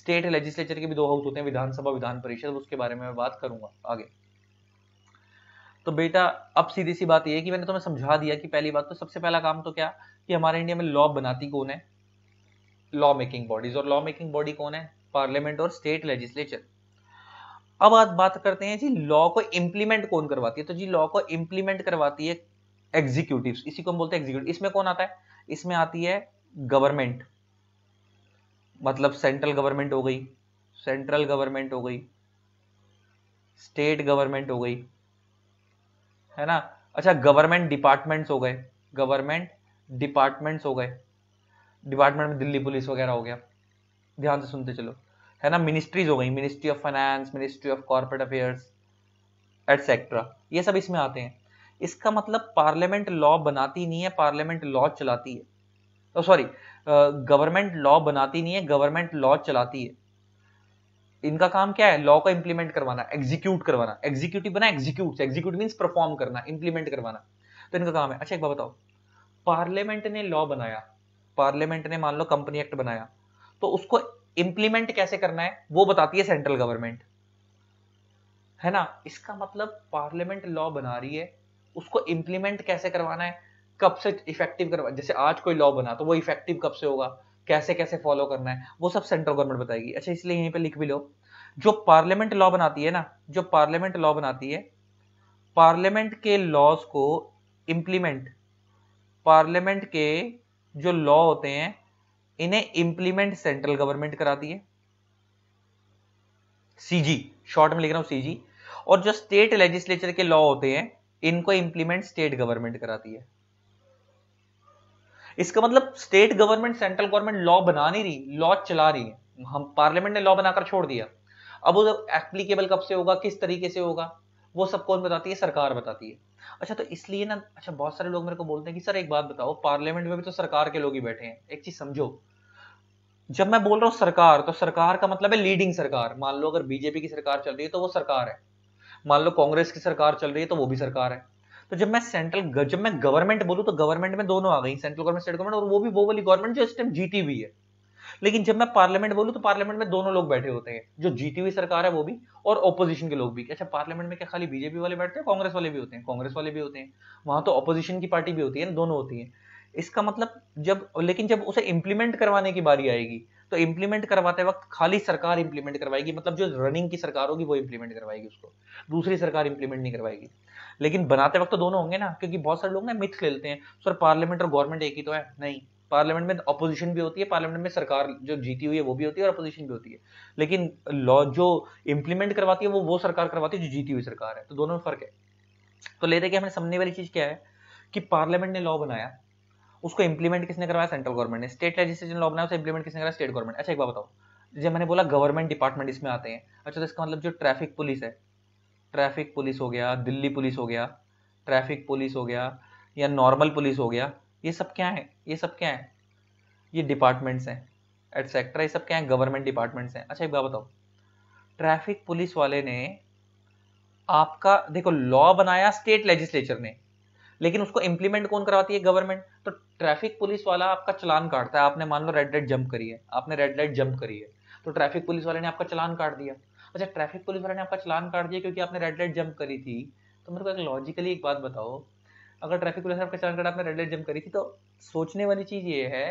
स्टेट लेजिस्लेचर के भी दो हाउस होते हैं विधानसभा विधान परिषद उसके बारे में मैं बात करूंगा आगे तो बेटा अब सीधी सी बात यह है कि मैंने तुम्हें समझा दिया कि पहली बात तो सबसे पहला काम तो क्या कि हमारे इंडिया में लॉ बनाती कौन है लॉ मेकिंग बॉडीज और लॉ मेकिंग बॉडी कौन है पार्लियामेंट और स्टेट लेजिस्लेचर अब आज बात करते हैं जी लॉ को इंप्लीमेंट कौन करवाती है तो जी लॉ को इंप्लीमेंट करवाती है एग्जीक्यूटिव इसी को हम बोलते हैं एग्जीक्यूटिव इसमें कौन आता है इसमें आती है गवर्नमेंट मतलब सेंट्रल गवर्नमेंट हो गई सेंट्रल गवर्नमेंट हो गई स्टेट गवर्नमेंट हो गई है ना अच्छा गवर्नमेंट डिपार्टमेंट्स हो गए गवर्नमेंट डिपार्टमेंट्स हो गए डिपार्टमेंट में दिल्ली पुलिस वगैरह हो गया ध्यान से सुनते चलो है ना मिनिस्ट्रीज हो गई ministry of finance ministry of corporate affairs etcetera ये सब इसमें आते हैं इसका मतलब पार्लियामेंट लॉ बनाती नहीं है पार्लियामेंट लॉ चलाती है तो सॉरी गवर्नमेंट लॉ बनाती नहीं है गवर्नमेंट लॉ चलाती है इनका काम क्या है लॉ को इंप्लीमेंट करवाना एग्जीक्यूट करवाना एग्जीक्यूटिव बना एग्जीक्यूट एग्जीक्यूट मीन परफॉर्म करना इंप्लीमेंट करवाना तो इनका काम है अच्छा एक बात बताओ पार्लियामेंट ने लॉ बनाया पार्लियामेंट ने मान लो कंपनी एक्ट बनाया तो उसको इंप्लीमेंट कैसे करना है वो बताती है सेंट्रल गवर्नमेंट है ना इसका मतलब पार्लियामेंट लॉ बना रही है उसको इंप्लीमेंट कैसे करवाना है कब से इफेक्टिव करवा जैसे आज कोई लॉ बना तो वो इफेक्टिव कब से होगा कैसे कैसे फॉलो करना है वो सब सेंट्रल गवर्नमेंट बताएगी अच्छा इसलिए यहीं पे लिख भी लो जो पार्लियामेंट लॉ बनाती है ना जो पार्लियामेंट लॉ बनाती है पार्लियामेंट के लॉज को इम्प्लीमेंट पार्लियामेंट के जो लॉ होते हैं इन्हें इंप्लीमेंट सेंट्रल गवर्नमेंट कराती है सीजी शॉर्ट में लिख रहा हूं सीजी और जो स्टेट लेजिस्लेचर के लॉ होते हैं इनको इंप्लीमेंट स्टेट गवर्नमेंट कराती है इसका मतलब state government central government law बना नहीं रही लॉ चला रही है हम पार्लियामेंट ने लॉ बनाकर छोड़ दिया अब वो एप्लीकेबल कब से होगा किस तरीके से होगा वो सब कौन बताती है सरकार बताती है अच्छा तो इसलिए ना अच्छा बहुत सारे लोग मेरे को बोलते हैं कि सर एक बात बताओ पार्लियामेंट में भी तो सरकार के लोग ही बैठे हैं एक चीज समझो जब मैं बोल रहा हूँ सरकार तो सरकार का मतलब है लीडिंग सरकार मान लो अगर बीजेपी की सरकार चल रही है तो वो सरकार है मान लो कांग्रेस की सरकार चल रही है तो वो भी सरकार है तो जब मैं सेंट्रल जब मैं गवर्नमेंट बोलूँ तो गवर्नमेंट में दोनों आ गई सेंट्रल गवर्नमेंट स्टेट गवर्नमेंट और वो भी वो वाली गवर्नमेंट जो इस टाइम जीती हुई है लेकिन जब मैं पार्लियामेंट बोलूँ तो पार्लियामेंट में दोनों लोग बैठे होते हैं जो जीती हुई सरकार है वो भी और ऑपोजिशन के लोग भी अच्छा पार्लियामेंट में क्या खाली बीजेपी वाले बैठते हैं कांग्रेस वाले भी होते हैं कांग्रेस वाले भी होते हैं वहां तो ऑपोजिशन की पार्टी भी होती है दोनों होती है इसका मतलब जब लेकिन जब उसे इंप्लीमेंट करवाने की बारी आएगी तो इंप्लीमेंट करवाते वक्त खाली सरकार इंप्लीमेंट करवाएगी मतलब जो रनिंग की सरकार होगी वो इंप्लीमेंट करवाएगी उसको दूसरी सरकार इम्प्लीमेंट नहीं करवाएगी लेकिन बनाते वक्त तो दोनों होंगे ना क्योंकि बहुत सारे लोग ना मिथ खेलते हैं सर पार्लियामेंट और गवर्नमेंट एक ही तो है नहीं पार्लियामेंट में अपोजिशन भी होती है पार्लियामेंट में सरकार जो जीती हुई है वो भी होती है और अपोजिशन भी होती है लेकिन लॉ जो इंप्लीमेंट करवाती है वो वो सरकार करवाती है जो जीती हुई सरकार है तो दोनों में फर्क है तो ले देखिए हमने समझने वाली चीज़ क्या है कि पार्लियामेंट ने लॉ बनाया उसको इंप्लीमेंट किसने करवाया सेंट्रल गवर्नमेंट ने स्टेट लेजिस्लेशन लॉ बनाया उसे इंप्लीमेंट किसने कराया स्टेट गवर्नमेंट अच्छा एक बात बताओ जब मैंने बोला गवर्नमेंट डिपार्टमेंट इसमें आते हैं अच्छा तो इसका मतलब जो ट्रैफिक पुलिस है ट्रैफिक पुलिस हो गया दिल्ली पुलिस हो गया ट्रैफिक पुलिस हो गया या नॉर्मल पुलिस हो गया ये सब क्या है ये सब क्या है ये डिपार्टमेंट्स हैं एटसेट्रा ये सब क्या है गवर्नमेंट डिपार्टमेंट्स हैं अच्छा एक बात बताओ ट्रैफिक पुलिस वाले ने आपका देखो लॉ बनाया स्टेट लेजिस्लेचर ने लेकिन उसको इंप्लीमेंट कौन करवाती है गवर्नमेंट तो ट्रैफिक पुलिस वाला आपका चलान काटता है आपने मान लो रेड लाइट जंप करी है आपने रेड लाइट जंप करी है तो ट्रैफिक पुलिस वाले ने आपका चलान काट दिया अच्छा ट्रैफिक पुलिस वाले ने आपका चलान काट दिया क्योंकि आपने रेड लाइट जंप करी थी तो मेरे को एक लॉजिकली एक बात बताओ अगर ट्रैफिक पुलिस आपके चालान कटा आपने रेड लाइट जम करी थी तो सोचने वाली चीज ये है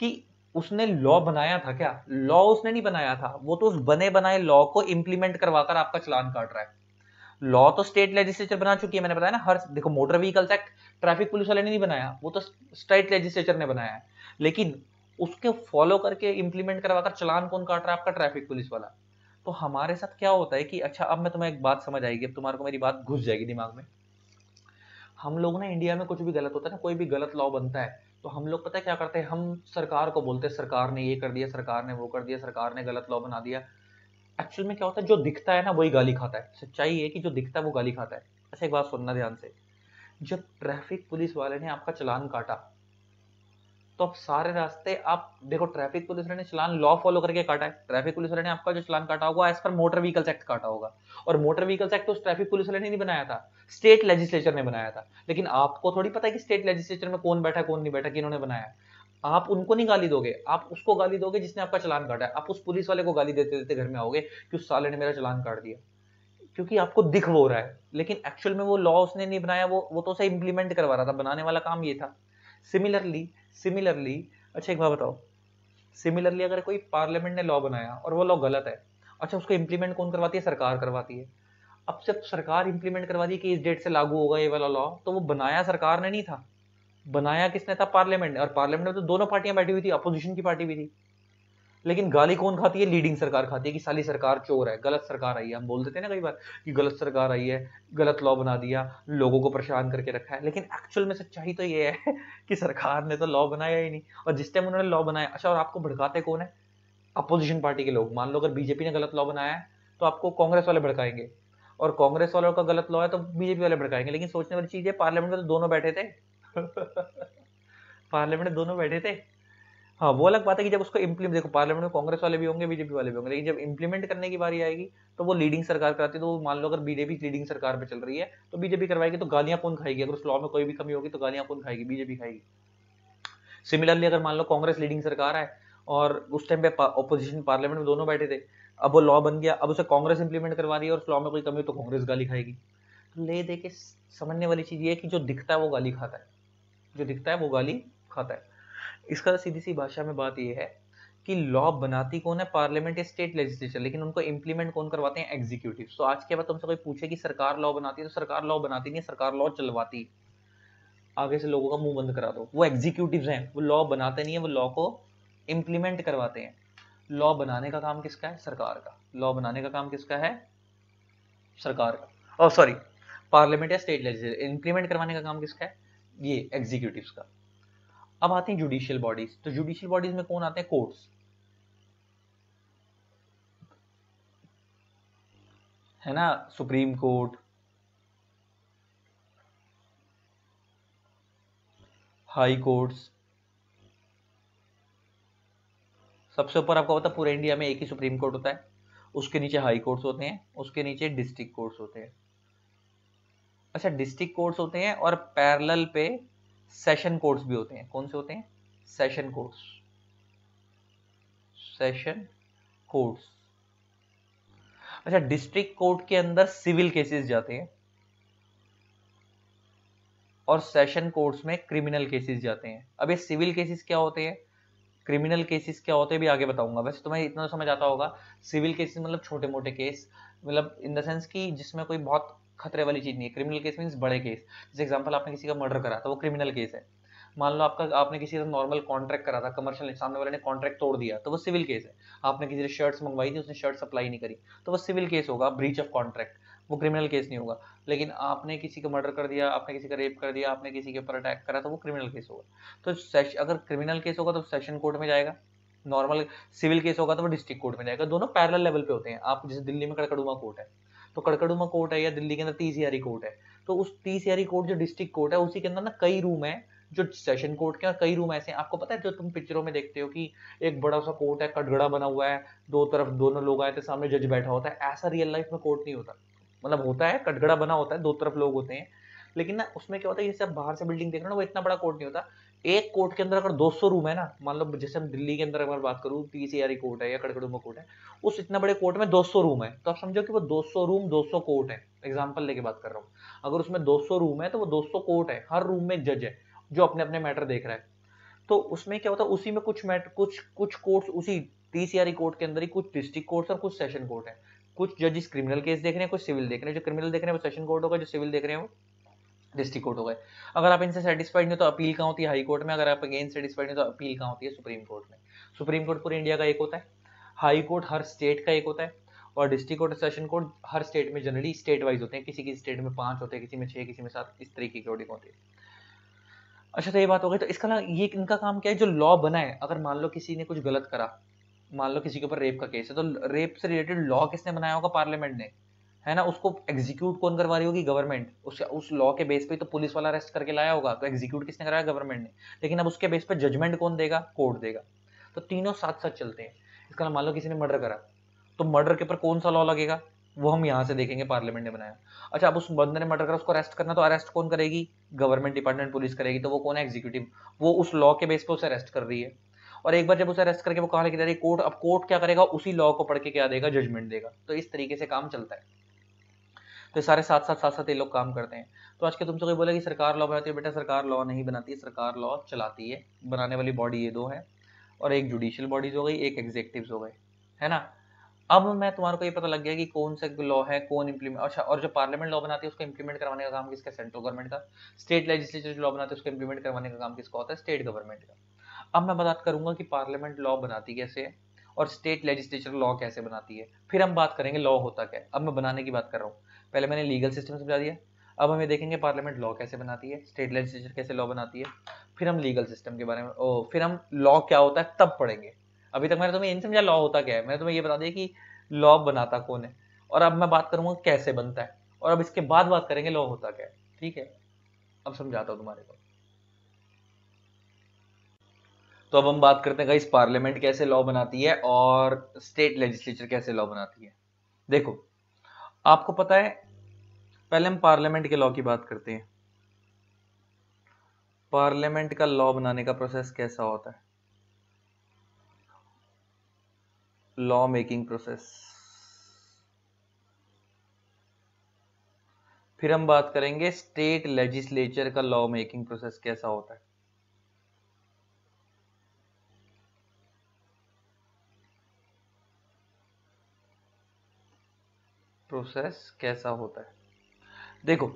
कि उसने लॉ बनाया था क्या लॉ उसने नहीं बनाया था वो तो उस बने बनाए लॉ को इम्प्लीमेंट करवाकर आपका चलान काट रहा है लॉ तो स्टेट लेजिस्लेचर बना चुकी है मैंने बताया ना हर देखो motor vehicles act traffic police वाले ने नहीं बनाया वो तो स्टेट लेजिस्लेचर ने बनाया है लेकिन उसके फॉलो करके इंप्लीमेंट करवाकर चलान कौन काट रहा है आपका ट्रैफिक पुलिस वाला तो हमारे साथ क्या होता है कि अच्छा अब मैं तुम्हें एक बात समझ आएगी अब तुम्हारे को मेरी बात घुस जाएगी दिमाग में हम लोग ना इंडिया में कुछ भी गलत होता है ना कोई भी गलत लॉ बनता है तो हम लोग पता है क्या करते हैं हम सरकार को बोलते हैं सरकार ने ये कर दिया सरकार ने वो कर दिया सरकार ने गलत लॉ बना दिया एक्चुअल में क्या होता है जो दिखता है ना वही गाली खाता है सच्चाई है कि जो दिखता है वो गाली खाता है अच्छा एक बात सुनना ध्यान से जब ट्रैफिक पुलिस वाले ने आपका चलान काटा तो आप सारे रास्ते आप देखो ट्रैफिक पुलिस वाले ने चलान लॉ फॉलो करके काटा है ट्रैफिक पुलिस वाले ने आपका जो चलान काटा होगा as per motor vehicles act काटा होगा और मोटर व्हीकल्स एक्ट तो उस ट्रैफिक पुलिस वाले ने नहीं बनाया था स्टेट लेजिस्लेचर ने बनाया था लेकिन आपको थोड़ी पता है कि स्टेट लेजिस्लेचर में कौन बैठा कौन नहीं बैठा कि इन्होंने बनाया आप उनको नहीं गाली दोगे आप उसको गाली दोगे जिसने आपका चलान काटा है आप उस पुलिस वाले को गाली देते देते घर में आओगे कि उस साले ने मेरा चलान काट दिया क्योंकि आपको दिख वो रहा है लेकिन एक्चुअल में वो लॉ उसने नहीं बनाया वो वो तो उसे इम्प्लीमेंट करवा रहा था बनाने वाला काम ये था सिमिलरली सिमिलरली अच्छा एक बात बताओ सिमिलरली अगर कोई पार्लियामेंट ने लॉ बनाया और वो लॉ गलत है अच्छा उसको इम्प्लीमेंट कौन करवाती है सरकार करवाती है अब जब सरकार इम्प्लीमेंट करवाती है कि इस डेट से लागू होगा ये वाला लॉ तो वो बनाया सरकार ने नहीं था बनाया किसने था पार्लियामेंट ने और पार्लियामेंट में तो दोनों पार्टियां बैठी हुई थी अपोजिशन की पार्टी भी थी लेकिन गाली कौन खाती है लीडिंग सरकार खाती है कि साली सरकार चोर है गलत सरकार आई है हम बोल देते हैं ना कई बार कि गलत सरकार आई है गलत लॉ बना दिया लोगों को परेशान करके रखा है लेकिन एक्चुअल में सच्चाई तो ये है कि सरकार ने तो लॉ बनाया ही नहीं और जिस टाइम उन्होंने लॉ बनाया अच्छा और आपको भड़काते कौन है अपोजिशन पार्टी के लोग मान लो अगर बीजेपी ने गलत लॉ बनाया है तो आपको कांग्रेस वाले भड़काएंगे और कांग्रेस वालों का गलत लॉ है तो बीजेपी वाले भड़काएंगे लेकिन सोचने वाली चीज़ है पार्लियामेंट में तो दोनों बैठे थे पार्लियामेंट में दोनों बैठे थे हाँ वो अलग बात है कि जब उसको इम्प्लीमेंट देखो पार्लियामेंट में कांग्रेस वाले भी होंगे बीजेपी वाले भी होंगे लेकिन जब इम्प्लीमेंट करने की बारी आएगी तो वो लीडिंग सरकार कराती है तो मान लो अगर बीजेपी लीडिंग सरकार पे चल रही है तो बीजेपी करवाएगी तो गालियां कौन खाएगी अगर उस लॉ में कोई भी कमी होगी तो गालियां कौन खाएगी बीजेपी खाएगी सिमिलरली अगर मान लो कांग्रेस लीडिंग सरकार है और उस टाइम पे अपोजिशन पार्लियामेंट में दोनों बैठे थे अब वो लॉ बन गया अब उसे कांग्रेस इंप्लीमेंट करवा रही है और उस लॉ में कोई कमी हो तो कांग्रेस गाली खाएगी तो ले दे के समझने वाली चीज़ ये है कि जो दिखता है वो गाली खाता है जो दिखता है वो गाली खाता है इसका सीधी सी भाषा में बात यह है कि लॉ बनाती कौन है पार्लियामेंट या स्टेट लेजिस्लेचर लेकिन उनको इम्प्लीमेंट कौन करवाते हैं एग्जीक्यूटिव तो आज के बाद तुमसे कोई पूछे कि सरकार लॉ बनाती है तो सरकार लॉ बनाती नहीं है सरकार लॉ चलवाती आगे से लोगों का मुंह बंद करा दो वो एग्जीक्यूटिव हैं वो लॉ बनाते नहीं है वो लॉ को इम्प्लीमेंट करवाते हैं लॉ बनाने का काम किसका है सरकार का लॉ बनाने का काम किसका है सरकार का और सॉरी पार्लियामेंट या स्टेट लेजिस्लेचर इंप्लीमेंट करवाने का काम किसका है ये एग्जीक्यूटिव का अब आते हैं जुडिशियल बॉडीज तो जुडिशियल बॉडीज में कौन आते हैं कोर्ट्स है ना सुप्रीम कोर्ट हाई कोर्ट्स सबसे ऊपर आपको पता पूरे इंडिया में एक ही सुप्रीम कोर्ट होता है उसके नीचे हाई कोर्ट्स होते हैं उसके नीचे डिस्ट्रिक्ट कोर्ट्स होते हैं अच्छा डिस्ट्रिक्ट कोर्ट्स होते हैं और पैरेलल पे सेशन कोर्स भी होते हैं कौन से होते हैं सेशन कोर्स सेशन कोर्स अच्छा डिस्ट्रिक्ट कोर्ट के अंदर सिविल केसेस जाते हैं और सेशन कोर्ट्स में क्रिमिनल केसेस जाते हैं अब ये सिविल केसेस क्या होते हैं क्रिमिनल केसेस क्या होते हैं भी आगे बताऊंगा वैसे तुम्हें इतना तो समझ आता होगा सिविल केसेस मतलब छोटे मोटे केस मतलब इन द सेंस कि जिसमें कोई बहुत खतरे वाली चीज़ नहीं है क्रिमिनल केस मीन्स बड़े केस जैसे एग्जाम्पल आपने किसी का मर्डर करा था तो वो क्रिमिनल केस है मान लो आपका आपने किसी का नॉर्मल कॉन्ट्रैक्ट करा था कमर्शियल सामने वाले ने कॉन्ट्रैक्ट तोड़ दिया तो वो सिविल केस है आपने किसी से शर्ट्स मंगवाई थी उसने शर्ट सप्लाई नहीं करी तो वो सिविल केस होगा ब्रीच ऑफ कॉन्ट्रैक्ट वो क्रिमिनल केस नहीं होगा लेकिन आपने किसी का मर्डर कर दिया आपने किसी का रेप कर दिया आपने किसी के ऊपर अटैक करा तो वो क्रिमिनल केस होगा तो अगर क्रिमिनल केस होगा तो सेशन कोर्ट में जाएगा नॉर्मल सिविल केस होगा तो वो डिस्ट्रिक्ट कोर्ट में जाएगा दोनों पैरेलल लेवल पे होते हैं आप जैसे दिल्ली में कड़कड़ुआ कोर्ट है तो कड़कड़ुमा कोर्ट है या दिल्ली के अंदर तीस यारी कोर्ट है तो उस तीस यारी कोर्ट जो डिस्ट्रिक्ट कोर्ट है उसी के अंदर ना कई रूम है जो सेशन कोर्ट के कई रूम ऐसे हैं आपको पता है जो तुम पिक्चरों में देखते हो कि एक बड़ा सा कोर्ट है कटघड़ा बना हुआ है दो तरफ दोनों लोग आए थे सामने जज बैठा होता है ऐसा रियल लाइफ में कोर्ट नहीं होता मतलब होता है कटघड़ा बना होता है दो तरफ लोग होते हैं लेकिन ना उसमें क्या होता है ये सब बाहर से बिल्डिंग देख रहे हो वो इतना बड़ा कोर्ट नहीं होता एक कोर्ट के अंदर अगर 200 रूम है ना मतलब जैसे हम दिल्ली के अंदर अगर बात करूँ तीस हजार कोर्ट है या कड़कड़ुमा कोर्ट है उस इतना बड़े कोर्ट में 200 रूम है तो आप समझो कि वो 200 रूम 200 कोर्ट है एग्जाम्पल लेके बात कर रहा हूँ अगर उसमें 200 रूम है तो वो 200 कोर्ट है हर रूम में एक जज है जो अपने अपने मैटर देख रहा है तो उसमें क्या होता है उसी में कुछ मैटर कुछ कुछ कोर्ट्स उसी तीस हजार कोर्ट के अंदर ही कुछ डिस्ट्रिक्ट कोर्ट्स और कुछ सेशन कोर्ट है कुछ जजेस क्रिमिनल केस देख रहे हैं कुछ सिविल देख रहे हैं जो क्रिमिनल देख रहे हैं वो सेशन कोर्ट होगा जो सिविल देख रहे हैं वो डिस्ट्रिक्ट कोर्ट हो गए अगर आप इनसे सेटिस्फाइड नहीं तो अपील कहाँ होती है हाई कोर्ट में अगर आप अगेन सेटिस्फाइड नहीं तो अपील कहाँ होती है सुप्रीम कोर्ट में सुप्रीम कोर्ट पूरे इंडिया का एक होता है हाई कोर्ट हर स्टेट का एक होता है और डिस्ट्रिक्ट कोर्ट सेशन कोर्ट हर स्टेट में जनरली स्टेट वाइज होते हैं किसी की स्टेट में पांच होते हैं किसी में छह किसी में सात इस तरीके की ऑडिंग होती है अच्छा तो ये बात हो गई तो इसका ना ये इनका काम क्या है जो लॉ बना है अगर मान लो किसी ने कुछ गलत करा मान लो किसी के ऊपर रेप का केस है तो रेप से रिलेटेड लॉ किसने बनाया होगा पार्लियामेंट ने है ना उसको एग्जीक्यूट कौन करवा रही होगी गवर्नमेंट उस उस लॉ के बेस पे तो पुलिस वाला अरेस्ट करके लाया होगा तो एग्जीक्यूट किसने कराया गवर्नमेंट ने लेकिन अब उसके बेस पे जजमेंट कौन देगा कोर्ट देगा तो तीनों साथ साथ चलते हैं इसका नाम मतलब, मान लो किसी ने मर्डर करा तो मर्डर के ऊपर कौन सा लॉ लगेगा वो हम यहाँ से देखेंगे पार्लियामेंट ने बनाया अच्छा अब उस बंदे ने मर्डर करा उसको अरेस्ट करना तो अरेस्ट कौन करेगी गवर्नमेंट डिपार्टमेंट पुलिस करेगी तो वो कौन है एग्जीक्यूटिव वो उस लॉ के बेस पर उसे अरेस्ट कर रही है और एक बार जब उसे अरेस्ट करके वो कहा लेके जा रही कोर्ट अब कोर्ट क्या करेगा उसी लॉ को पढ़ के क्या देगा जजमेंट देगा तो इस तरीके से काम चलता है फिर सारे साथ साथ साथ साथ ये लोग काम करते हैं तो आज के तुमसे कोई बोला कि सरकार लॉ बनाती है बेटा सरकार लॉ नहीं बनाती सरकार लॉ चलाती है बनाने वाली बॉडी ये दो है और एक जुडिशियल बॉडीज हो गई एक एग्जेक्टिव हो गए है ना अब मैं तुम्हारे को ये पता लग गया कि कौन सा लॉ है कौन इंप्लीमेंट अच्छा और जो पार्लियामेंट लॉ बनाती है उसको इंप्लीमेंट करवाने का काम किसका सेंट्रल गवर्नमेंट का स्टेट लेजिस्लेचर जो लॉ बनाती है उसको इंप्लीमेंट करवाने का काम किसका होता है स्टेट गवर्नमेंट का अब मैं बात करूंगा कि पार्लियामेंट लॉ बनाती कैसे है और स्टेट लेजिस्लेचर लॉ कैसे बनाती है फिर हम बात करेंगे लॉ होता क्या है अब मैं बनाने की बात कर रहा हूँ पहले मैंने लीगल सिस्टम समझा दिया अब हमें देखेंगे पार्लियामेंट लॉ कैसे बनाती है स्टेट लेजिस्लेचर कैसे लॉ बनाती है फिर हम लीगल सिस्टम के बारे में ओ फिर हम लॉ क्या होता है तब पढ़ेंगे अभी तक मैंने तुम्हें नहीं समझा लॉ होता क्या है मैंने तुम्हें ये बता दिया कि लॉ बनाता कौन है और अब मैं बात करूंगा कैसे बनता है और अब इसके बाद बात करेंगे लॉ होता क्या है ठीक है अब समझाता हूँ तुम्हारे को तो अब हम बात करते हैं इस पार्लियामेंट कैसे लॉ बनाती है और स्टेट लेजिस्लेचर कैसे लॉ बनाती है देखो आपको पता है पहले हम पार्लियामेंट के लॉ की बात करते हैं पार्लियामेंट का लॉ बनाने का प्रोसेस कैसा होता है लॉ मेकिंग प्रोसेस फिर हम बात करेंगे स्टेट लेजिस्लेचर का लॉ मेकिंग प्रोसेस कैसा होता है प्रोसेस कैसा होता है देखो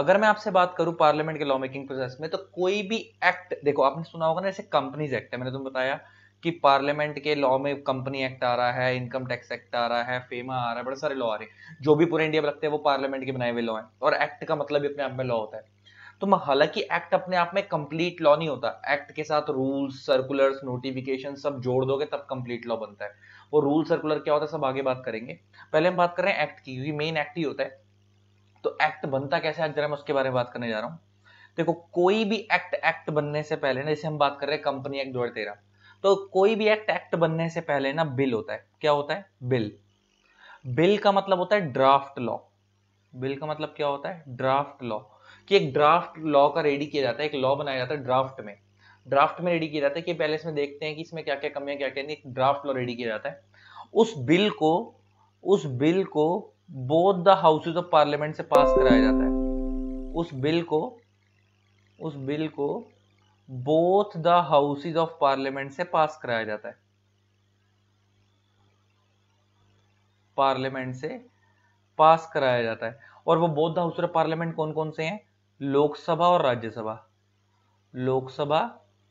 अगर मैं आपसे बात करूं पार्लियामेंट के लॉ मेकिंग प्रोसेस में तो कोई भी एक्ट देखो आपने सुना होगा ना जैसे कंपनीज एक्ट है मैंने तुम्हें बताया कि पार्लियामेंट के लॉ में कंपनी एक्ट आ रहा है इनकम टैक्स एक्ट आ रहा है फेमा आ रहा है बड़े सारे लॉ आ रहे हैं जो भी पूरे इंडिया में लगते हैं वो पार्लियामेंट के बनाए हुए लॉ है और एक्ट का मतलब भी अपने आप में लॉ होता है तो हालांकि एक्ट अपने आप में कंप्लीट लॉ नहीं होता एक्ट के साथ रूल्स सर्कुलर्स नोटिफिकेशन सब जोड़ दोगे तब कंप्लीट लॉ बनता है वो रूल सर्कुलर क्या होता है सब आगे बात करेंगे पहले हम बात कर रहे हैं एक्ट की क्योंकि मेन एक्ट ही होता है तो एक्ट बनता कैसे आज जरा मैं उसके बारे में बात करने जा रहा हूँ देखो कोई भी एक्ट एक्ट बनने से पहले ना जैसे हम बात कर रहे हैं कंपनी एक्ट दो तो कोई भी एक्ट एक्ट बनने से पहले ना बिल होता है क्या होता है बिल बिल का मतलब होता है ड्राफ्ट लॉ बिल का मतलब क्या होता है ड्राफ्ट लॉ कि एक ड्राफ्ट लॉ का रेडी किया जाता है एक लॉ बनाया जाता है ड्राफ्ट में ड्राफ्ट में रेडी किया जाता है कि पहले इसमें देखते हैं कि इसमें क्या क्या कमियां क्या क्या नहीं ड्राफ्ट लॉ रेडी किया जाता है उस बिल को उस बिल को both the houses of parliament से पास कराया जाता है उस बिल को उस बिल को both the houses of parliament से पास कराया जाता है पार्लियामेंट से पास कराया जाता है और वो बोध हाउस ऑफ पार्लियामेंट कौन कौन से हैं लोकसभा और राज्यसभा लोकसभा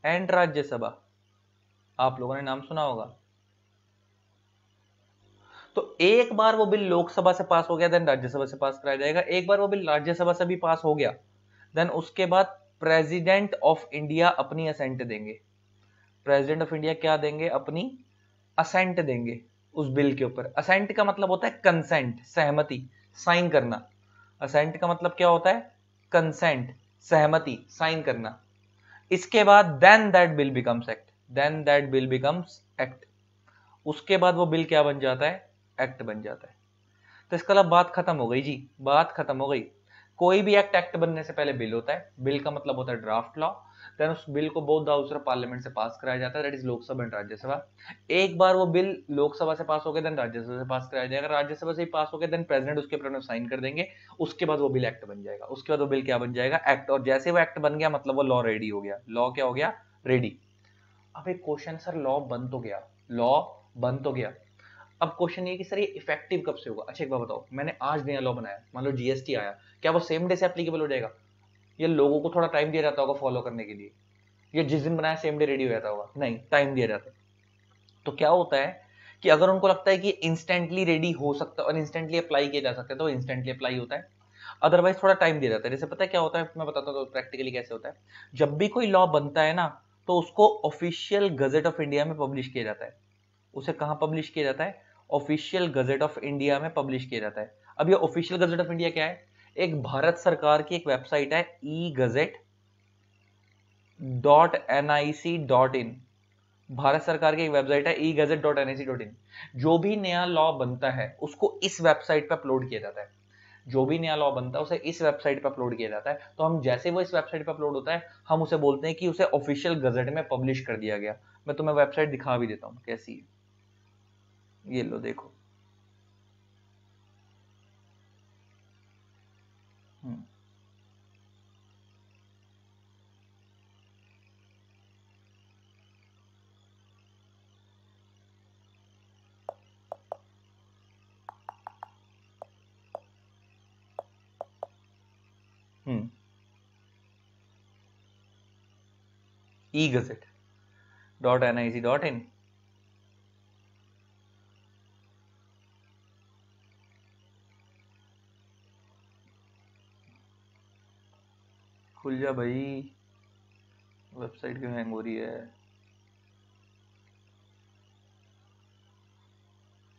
एंड राज्यसभा आप लोगों ने नाम सुना होगा तो एक बार वो बिल लोकसभा से पास हो गया देन राज्यसभा से पास कराया जाएगा एक बार वो बिल राज्यसभा से भी पास हो गया देन उसके बाद प्रेसिडेंट ऑफ इंडिया अपनी असेंट देंगे प्रेसिडेंट ऑफ इंडिया क्या देंगे अपनी असेंट देंगे उस बिल के ऊपर असेंट का मतलब होता है कंसेंट सहमति साइन करना असेंट का मतलब क्या होता है कंसेंट सहमति साइन करना इसके बाद then that bill becomes act then that bill becomes act उसके बाद वो बिल क्या बन जाता है एक्ट बन जाता है तो इसका मतलब बात खत्म हो गई जी बात खत्म हो गई कोई भी एक्ट एक्ट बनने से पहले बिल होता है बिल का मतलब होता है ड्राफ्ट लॉ देन उस बिल को बोथ हाउस ऑफ पार्लियामेंट से पास कराया जाता है that is Lok Sabha and Rajya Sabha एक बार वो बिल लोकसभा से पास हो गया देन राज्यसभा से पास कराया जाएगा राज्यसभा से पास हो गया देन प्रेसिडेंट उसके ऊपर साइन कर देंगे उसके बाद वो बिल एक्ट बन जाएगा उसके बाद वो बिल क्या बन जाएगा एक्ट और जैसे वो एक्ट बन गया मतलब वो लॉ रेडी हो गया लॉ क्या हो गया रेडी अब एक क्वेश्चन सर लॉ बन तो गया लॉ बन तो गया अब क्वेश्चन ये कि सर ये इफेक्टिव कब से होगा अच्छा एक बार बताओ मैंने आज नया लॉ बनाया मान लो जीएसटी आया क्या वो सेम डे से एप्लीकेबल हो जाएगा ये लोगों को थोड़ा टाइम दिया जाता होगा फॉलो करने के लिए ये जिस दिन बनाया सेम डे रेडी हो जाता होगा नहीं टाइम दिया जाता है तो क्या होता है कि अगर उनको लगता है कि इंस्टेंटली रेडी हो सकता है और इंस्टेंटली अप्लाई किया जा सकता है तो इंस्टेंटली अप्लाई होता है अदरवाइज थोड़ा टाइम दिया जाता है जैसे पता है क्या होता है मैं बताता हूँ प्रैक्टिकली तो कैसे होता है जब भी कोई लॉ बनता है ना तो उसको ऑफिशियल गजेट ऑफ इंडिया में पब्लिश किया जाता है उसे कहाँ पब्लिश किया जाता है ऑफिशियल गजट ऑफ इंडिया में पब्लिश किया जाता है अब ये ऑफिशियल गजट ऑफ इंडिया क्या है एक भारत सरकार की एक वेबसाइट है e gazette dot N I C dot in Bharat सरकार की एक वेबसाइट है e gazette dot N I C dot in जो भी नया लॉ बनता है उसको इस वेबसाइट पर अपलोड किया जाता है जो भी नया लॉ बनता है उसे इस वेबसाइट पर अपलोड किया जाता है तो हम जैसे वो इस वेबसाइट पर अपलोड होता है हम उसे बोलते हैं कि उसे ऑफिशियल गजट में पब्लिश कर दिया गया मैं तुम्हें वेबसाइट दिखा भी देता हूँ कैसी है ये लो देखो e gazette dot N I C dot in खुल जा भाई वेबसाइट क्यों हैंग हो रही है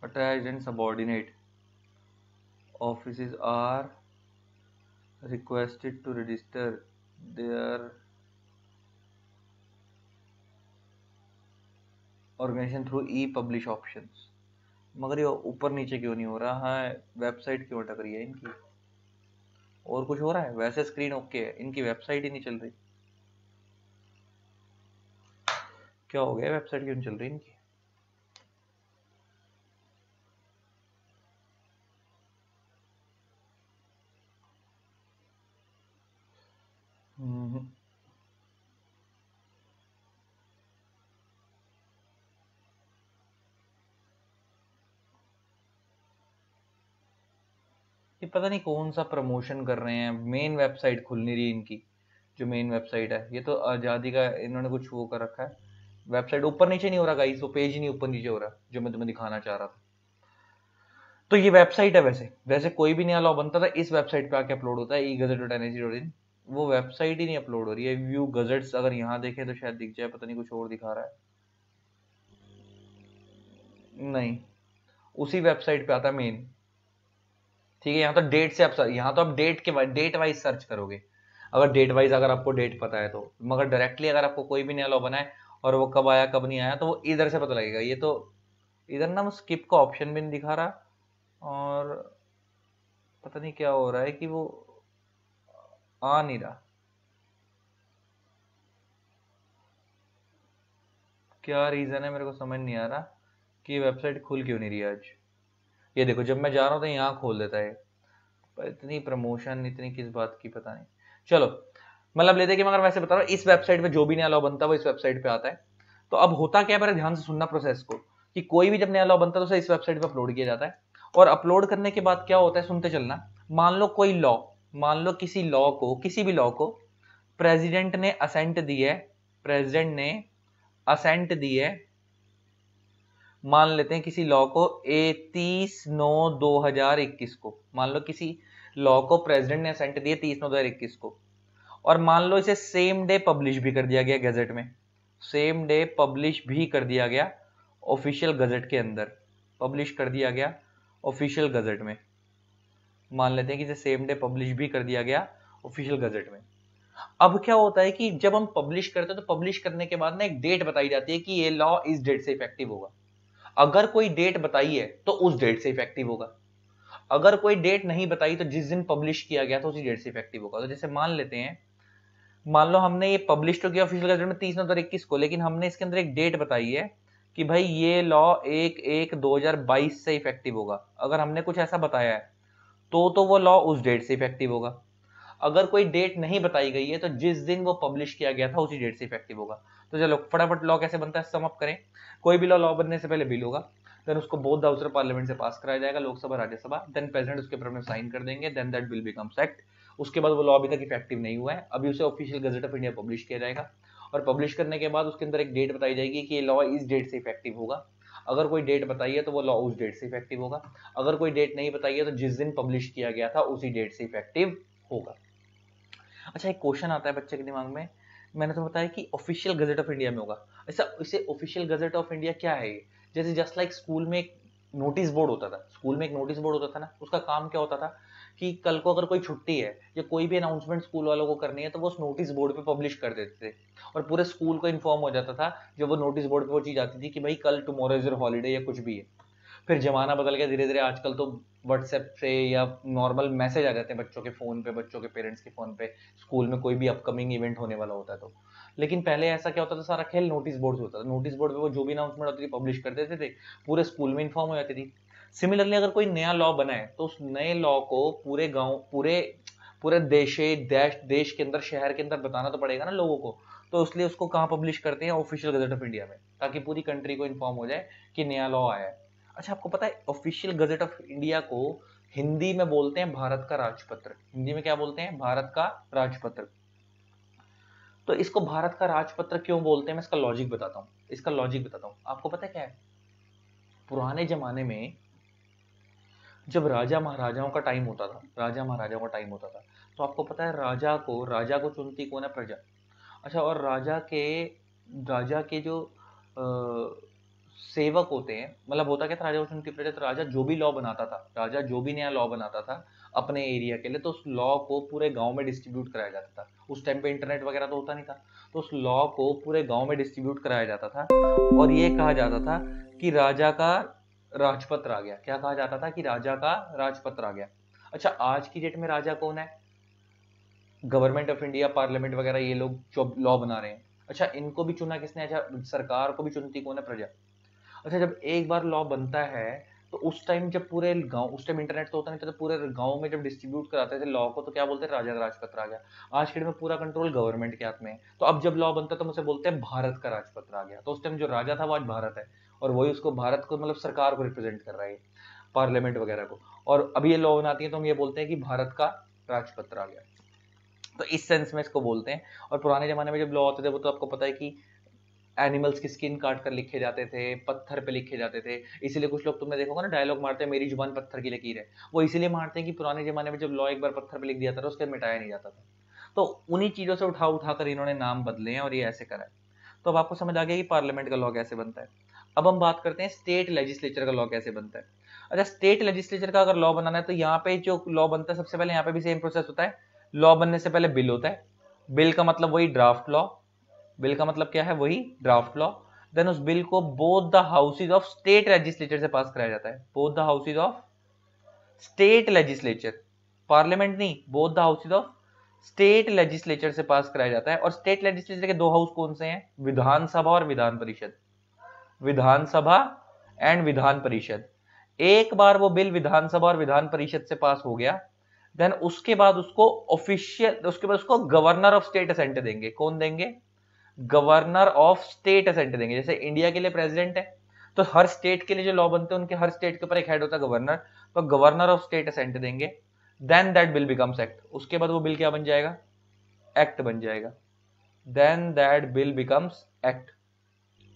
attach and subordinate office are requested to register their organisation through e publish options मगर ये ऊपर नीचे क्यों नहीं हो रहा है हाँ, वेबसाइट क्यों अटक रही है इनकी और कुछ हो रहा है वैसे स्क्रीन ओके है इनकी वेबसाइट ही नहीं चल रही क्या हो गया वेबसाइट क्यों नहीं चल रही इनकी पता नहीं कौन सा प्रमोशन कर रहे हैं मेन वेबसाइट खुल नहीं रही इनकी जो मेन वेबसाइट है ये तो आज़ादी का इन्होंने कुछ वो कर रखा है वेबसाइट ऊपर नीचे नहीं हो रहा गाइस वो पेज ही नहीं ऊपर नीचे हो रहा जो मैं तुम्हें दिखाना चाह रहा था तो ये वेबसाइट है वैसे वैसे कोई भी नया लॉ बनता था इस वेबसाइट पे आके अपलोड होता है e gazette dot N H dot in वो वेबसाइट ही नहीं अपलोड हो रही है व्यू गजट्स अगर यहाँ देखें तो शायद दिख जाए पता नहीं कुछ और दिखा रहा है नहीं उसी वेबसाइट पे आता है मेन ठीक है यहाँ तो डेट से आप यहाँ तो आप डेट के डेट वाइज सर्च करोगे अगर डेट वाइज अगर आपको डेट पता है तो मगर डायरेक्टली अगर आपको कोई भी नया लॉ बनाए और वो कब आया कब नहीं आया तो वो इधर से पता लगेगा ये तो इधर ना स्किप का ऑप्शन भी नहीं दिखा रहा और पता नहीं क्या हो रहा है कि वो आ नहीं रहा क्या रीज़न है मेरे को समझ नहीं आ रहा कि वेबसाइट खुल क्यों नहीं रही आज ये देखो जब मैं जा रहा हूँ तो यहाँ खोल देता है पर इतनी प्रमोशन इतनी किस बात की पता नहीं चलो मतलब लेते कि मगर वैसे बता रहा हूँ इस वेबसाइट पे जो भी नया लॉ बनता है वो इस वेबसाइट पे आता है तो अब होता क्या है मेरा ध्यान से सुनना प्रोसेस को कि कोई भी जब नया लॉ बनता है तो उसे इस वेबसाइट पर अपलोड किया जाता है और अपलोड करने के बाद क्या होता है सुनते चलना मान लो कोई लॉ मान लो किसी लॉ को किसी भी लॉ को प्रेजिडेंट ने असेंट दी है प्रेजिडेंट ने असेंट दी है मान लेते हैं किसी लॉ को ए तीस नौ दो हजार इक्कीस को मान लो किसी लॉ को प्रेसिडेंट ने सेंट दिया तीस नौ दो हजार इक्कीस को और मान लो इसे सेम डे पब्लिश भी कर दिया गया गजट में सेम डे पब्लिश भी कर दिया गया ऑफिशियल गजट के अंदर पब्लिश कर दिया गया ऑफिशियल गजट में मान लेते हैं कि इसे सेम डे पब्लिश भी कर दिया गया ऑफिशियल गजट में अब क्या होता है कि जब हम पब्लिश करते हैं तो पब्लिश करने के बाद ना एक डेट बताई जाती है कि ये लॉ इस डेट से इफेक्टिव होगा अगर कोई डेट बताई है तो उस डेट से इफेक्टिव होगा अगर कोई डेट नहीं बताई तो जिस दिन पब्लिश किया गया तो उसी डेट से इफेक्टिव होगा तो जैसे मान लेते हैं मान लो हमने ये पब्लिश तो किया ऑफिशियल गजट में तीस नौ इक्कीस को लेकिन हमने इसके अंदर एक डेट बताई है कि भाई ये लॉ एक एक दो हजार बाईस से इफेक्टिव होगा अगर हमने कुछ ऐसा बताया है तो तो वो लॉ उस डेट से इफेक्टिव होगा अगर कोई डेट नहीं बताई गई है तो जिस दिन वो पब्लिश किया गया था उसी डेट से इफेक्टिव होगा तो चलो फटाफट लॉ कैसे बनता है समअप करें कोई भी लॉ लॉ बनने से पहले बिल होगा देन उसको बोथ द हाउसर पार्लियामेंट से पास कराया जाएगा लोकसभा राज्यसभा देन प्रेजिडेंट उसके ऊपर में साइन कर देंगे then that will becomes act उसके बाद वो लॉ अभी तक इफेक्टिव नहीं हुआ है अभी उसे official gazette of India publish किया जाएगा और पब्लिश करने के बाद उसके अंदर एक डेट बताई जाएगी कि ये लॉ इस डेट से इफेक्टिव होगा अगर कोई डेट बताइए तो वो लॉ उस डेट से इफेक्टिव होगा अगर कोई डेट नहीं बताइए तो जिस दिन पब्लिश किया गया था उसी डेट से इफेक्टिव होगा अच्छा एक क्वेश्चन आता है बच्चे के दिमाग में मैंने तो बताया कि ऑफिशियल गजेट ऑफ इंडिया में होगा ऐसा इसे ऑफिशियल गज़ट ऑफ इंडिया क्या है जैसे जस्ट लाइक स्कूल में एक नोटिस बोर्ड होता था स्कूल में एक नोटिस बोर्ड होता था ना उसका काम क्या होता था कि कल को अगर कोई छुट्टी है या कोई भी अनाउंसमेंट स्कूल वालों को करनी है तो वो उस नोटिस बोर्ड पे पब्लिश कर देते थे और पूरे स्कूल को इन्फॉर्म हो जाता था जब वो नोटिस बोर्ड पे वो चीज़ आती थी कि भाई कल टुमारो इज योर हॉलीडे या कुछ भी है फिर ज़माना बदल गया धीरे धीरे आजकल तो व्हाट्सएप से या नॉर्मल मैसेज आ जाते हैं बच्चों के फ़ोन पे बच्चों के पेरेंट्स के फ़ोन पे स्कूल में कोई भी अपकमिंग इवेंट होने वाला होता है तो लेकिन पहले ऐसा क्या होता था सारा खेल नोटिस बोर्ड होता था नोटिस बोर्ड पे वो जो भी अनाउंसमेंट होती थी पब्लिश कर देते थे पूरे स्कूल में इन्फॉर्म हो जाती थी सिमिलरली अगर कोई नया लॉ बनाए तो उस नए लॉ को पूरे गाँव पूरे पूरे देशे देश देश के अंदर शहर के अंदर बताना तो पड़ेगा ना लोगों को तो इसलिए उसको कहाँ पब्लिश करते हैं ऑफिशियल गजट ऑफ इंडिया में ताकि पूरी कंट्री को इन्फॉर्म हो जाए कि नया लॉ आया है अच्छा आपको पता है ऑफिशियल गजेट ऑफ इंडिया को हिंदी में बोलते हैं भारत का राजपत्र हिंदी में क्या बोलते हैं भारत का राजपत्र तो इसको भारत का राजपत्र क्यों बोलते हैं मैं इसका लॉजिक बताता हूँ इसका लॉजिक बताता हूँ आपको पता है क्या है पुराने जमाने में जब राजा महाराजाओं का टाइम होता था राजा महाराजाओं का टाइम होता था तो आपको पता है राजा को राजा को चुनती कौन है प्रजा अच्छा और राजा के राजा के जो सेवक होते हैं मतलब होता क्या था राजा भूषण त्रिपुरा तो राजा जो भी लॉ बनाता था राजा जो भी नया लॉ बनाता था अपने एरिया के लिए तो उस लॉ को पूरे गांव में डिस्ट्रीब्यूट कराया जाता था उस टाइम पे इंटरनेट वगैरह तो होता नहीं था तो उस लॉ को पूरे गांव में डिस्ट्रीब्यूट कराया जाता था और ये कहा जाता था कि राजा का राजपत्र आ गया क्या कहा जाता था कि राजा का राजपत्र आ गया अच्छा आज की डेट में राजा कौन है गवर्नमेंट ऑफ इंडिया पार्लियामेंट वगैरह ये लोग जो लॉ बना रहे हैं अच्छा इनको भी चुना किसने अच्छा सरकार को भी चुनती कौन है प्रजा अच्छा जब एक बार लॉ बनता है तो उस टाइम जब पूरे गांव उस टाइम इंटरनेट तो होता नहीं था तो पूरे गांव में जब डिस्ट्रीब्यूट कराते थे लॉ को तो क्या बोलते हैं राजा आ गया आज के डेट में पूरा कंट्रोल गवर्नमेंट के हाथ में है तो अब जब लॉ बनता है तो उसे बोलते हैं भारत का राजपत्र आ गया तो उस टाइम जो राजा था वो आज भारत है और वही उसको भारत को मतलब सरकार को रिप्रेजेंट कर रहा है पार्लियामेंट वगैरह को और अभी ये लॉ बनाती है तो हम ये बोलते हैं कि भारत का राजपत्र आ गया तो इस सेंस में इसको बोलते हैं और पुराने जमाने में जब लॉ होते थे वो तो आपको पता है कि एनिमल्स की स्किन काट कर लिखे जाते थे पत्थर पे लिखे जाते थे इसीलिए कुछ लोग तुमने देखोगे ना डायलॉग मारते हैं मेरी जुबान पत्थर की लकीर है वो इसीलिए मारते हैं कि पुराने जमाने में जब लॉ एक बार पत्थर पे लिख दिया था उसके मिटाया नहीं जाता था तो उन्हीं चीज़ों से उठा उठा कर इन्होंने नाम बदले हैं और ये ऐसे करा है तो अब आपको समझ आ गया कि पार्लियामेंट का लॉ कैसे बनता है अब हम बात करते हैं स्टेट लेजिस्लेचर का लॉ कैसे बनता है अच्छा स्टेट लेजिस्लेचर का अगर लॉ बनाना है तो यहाँ पे जो लॉ बनता है सबसे पहले यहाँ पे भी सेम प्रोसेस होता है लॉ बनने से पहले बिल होता है बिल का मतलब वही ड्राफ्ट लॉ बिल का मतलब क्या है वही ड्राफ्ट लॉ देन उस बिल को both the houses of state legislature से पास कराया जाता है both the houses of state legislature parliament नहीं both the houses of state legislature से पास कराया जाता है और स्टेट लेजिस्लेचर के दो हाउस कौन से हैं विधानसभा और विधान परिषद विधानसभा एंड विधान परिषद एक बार वो बिल विधानसभा और विधान परिषद से पास हो गया देन उसके बाद उसको ऑफिशियल उसके बाद उसको गवर्नर ऑफ स्टेट असेंट देंगे कौन देंगे गवर्नर ऑफ स्टेट असेंट देंगे जैसे इंडिया के लिए प्रेसिडेंट है तो हर स्टेट के लिए जो लॉ बनते हैं उनके हर स्टेट के ऊपर एक हेड होता है गवर्नर तो गवर्नर ऑफ स्टेट असेंट देंगे then that bill becomes act उसके बाद वो बिल क्या बन जाएगा एक्ट बन जाएगा then that bill becomes act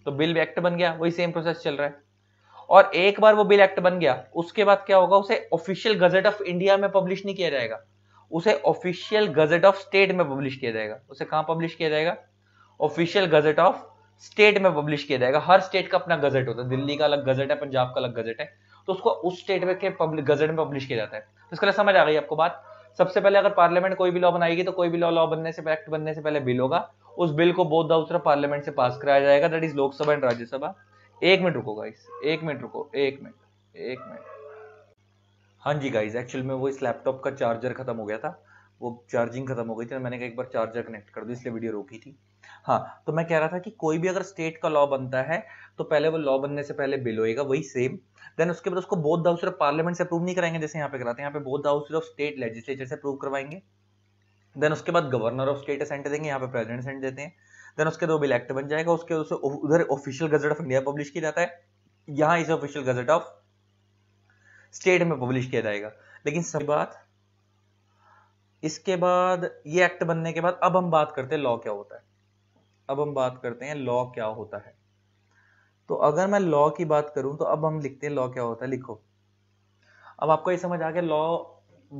तो बिल एक्ट बन गया वही सेम प्रोसेस चल रहा है और एक बार वो बिल एक्ट बन गया उसके बाद क्या होगा उसे ऑफिशियल गजेट ऑफ इंडिया में पब्लिश नहीं किया जाएगा उसे ऑफिशियल गजेट ऑफ स्टेट में पब्लिश किया जाएगा उसे कहां पब्लिश किया जाएगा ऑफिशियल गजट ऑफ स्टेट में पब्लिश किया जाएगा हर स्टेट का अपना गजट होता है दिल्ली का अलग गजट है पंजाब का अलग गजट है तो उसको उस स्टेट में के गजट में पब्लिश किया जाता है तो इसके लिए समझ आ गई आपको बात सबसे पहले अगर पार्लियामेंट कोई भी लॉ बनाएगी तो कोई भी लॉ लॉ बनने से एक्ट बनने से पहले बिल होगा उस बिल को बोध हाउस पार्लियामेंट से पास कराया जाएगा that is Lok Sabha and Rajya Sabha एक मिनट रुको गाइस एक मिनट रुको एक मिनट एक मिनट हाँ जी गाइस एक्चुअल में वो इस लैपटॉप का चार्जर खत्म हो गया था वो चार्जिंग खत्म हो गई थी मैंने कहा एक बार चार्जर कनेक्ट कर दो इसलिए वीडियो रोकी थी हाँ तो मैं कह रहा था कि कोई भी अगर स्टेट का लॉ बनता है तो पहले वो लॉ बनने से पहले बिल होएगा वही सेम देन उसके बाद उसको बोथ हाउस ऑफ पार्लियामेंट से अप्रूव नहीं कराएंगे जैसे यहाँ पे कराते हैं यहाँ पे both house of state legislature से अप्रूव करवाएंगे देन उसके बाद गवर्नर ऑफ स्टेट सेंट देंगे यहाँ पे प्रेजिडेंट सेंट देते हैं देन उसके दो बिल एक्ट बन जाएगा उसके उसे उधर official gazette of India publish किया जाता है यहाँ इसे ऑफिशियल गजट ऑफ स्टेट में पब्लिश किया जाएगा लेकिन सही बात इसके बाद ये एक्ट बनने के बाद अब हम बात करते हैं लॉ क्या होता है अब हम बात करते हैं लॉ क्या होता है तो अगर मैं लॉ की बात करूं तो अब हम लिखते हैं लॉ क्या होता है लिखो अब आपको ये समझ आ गया लॉ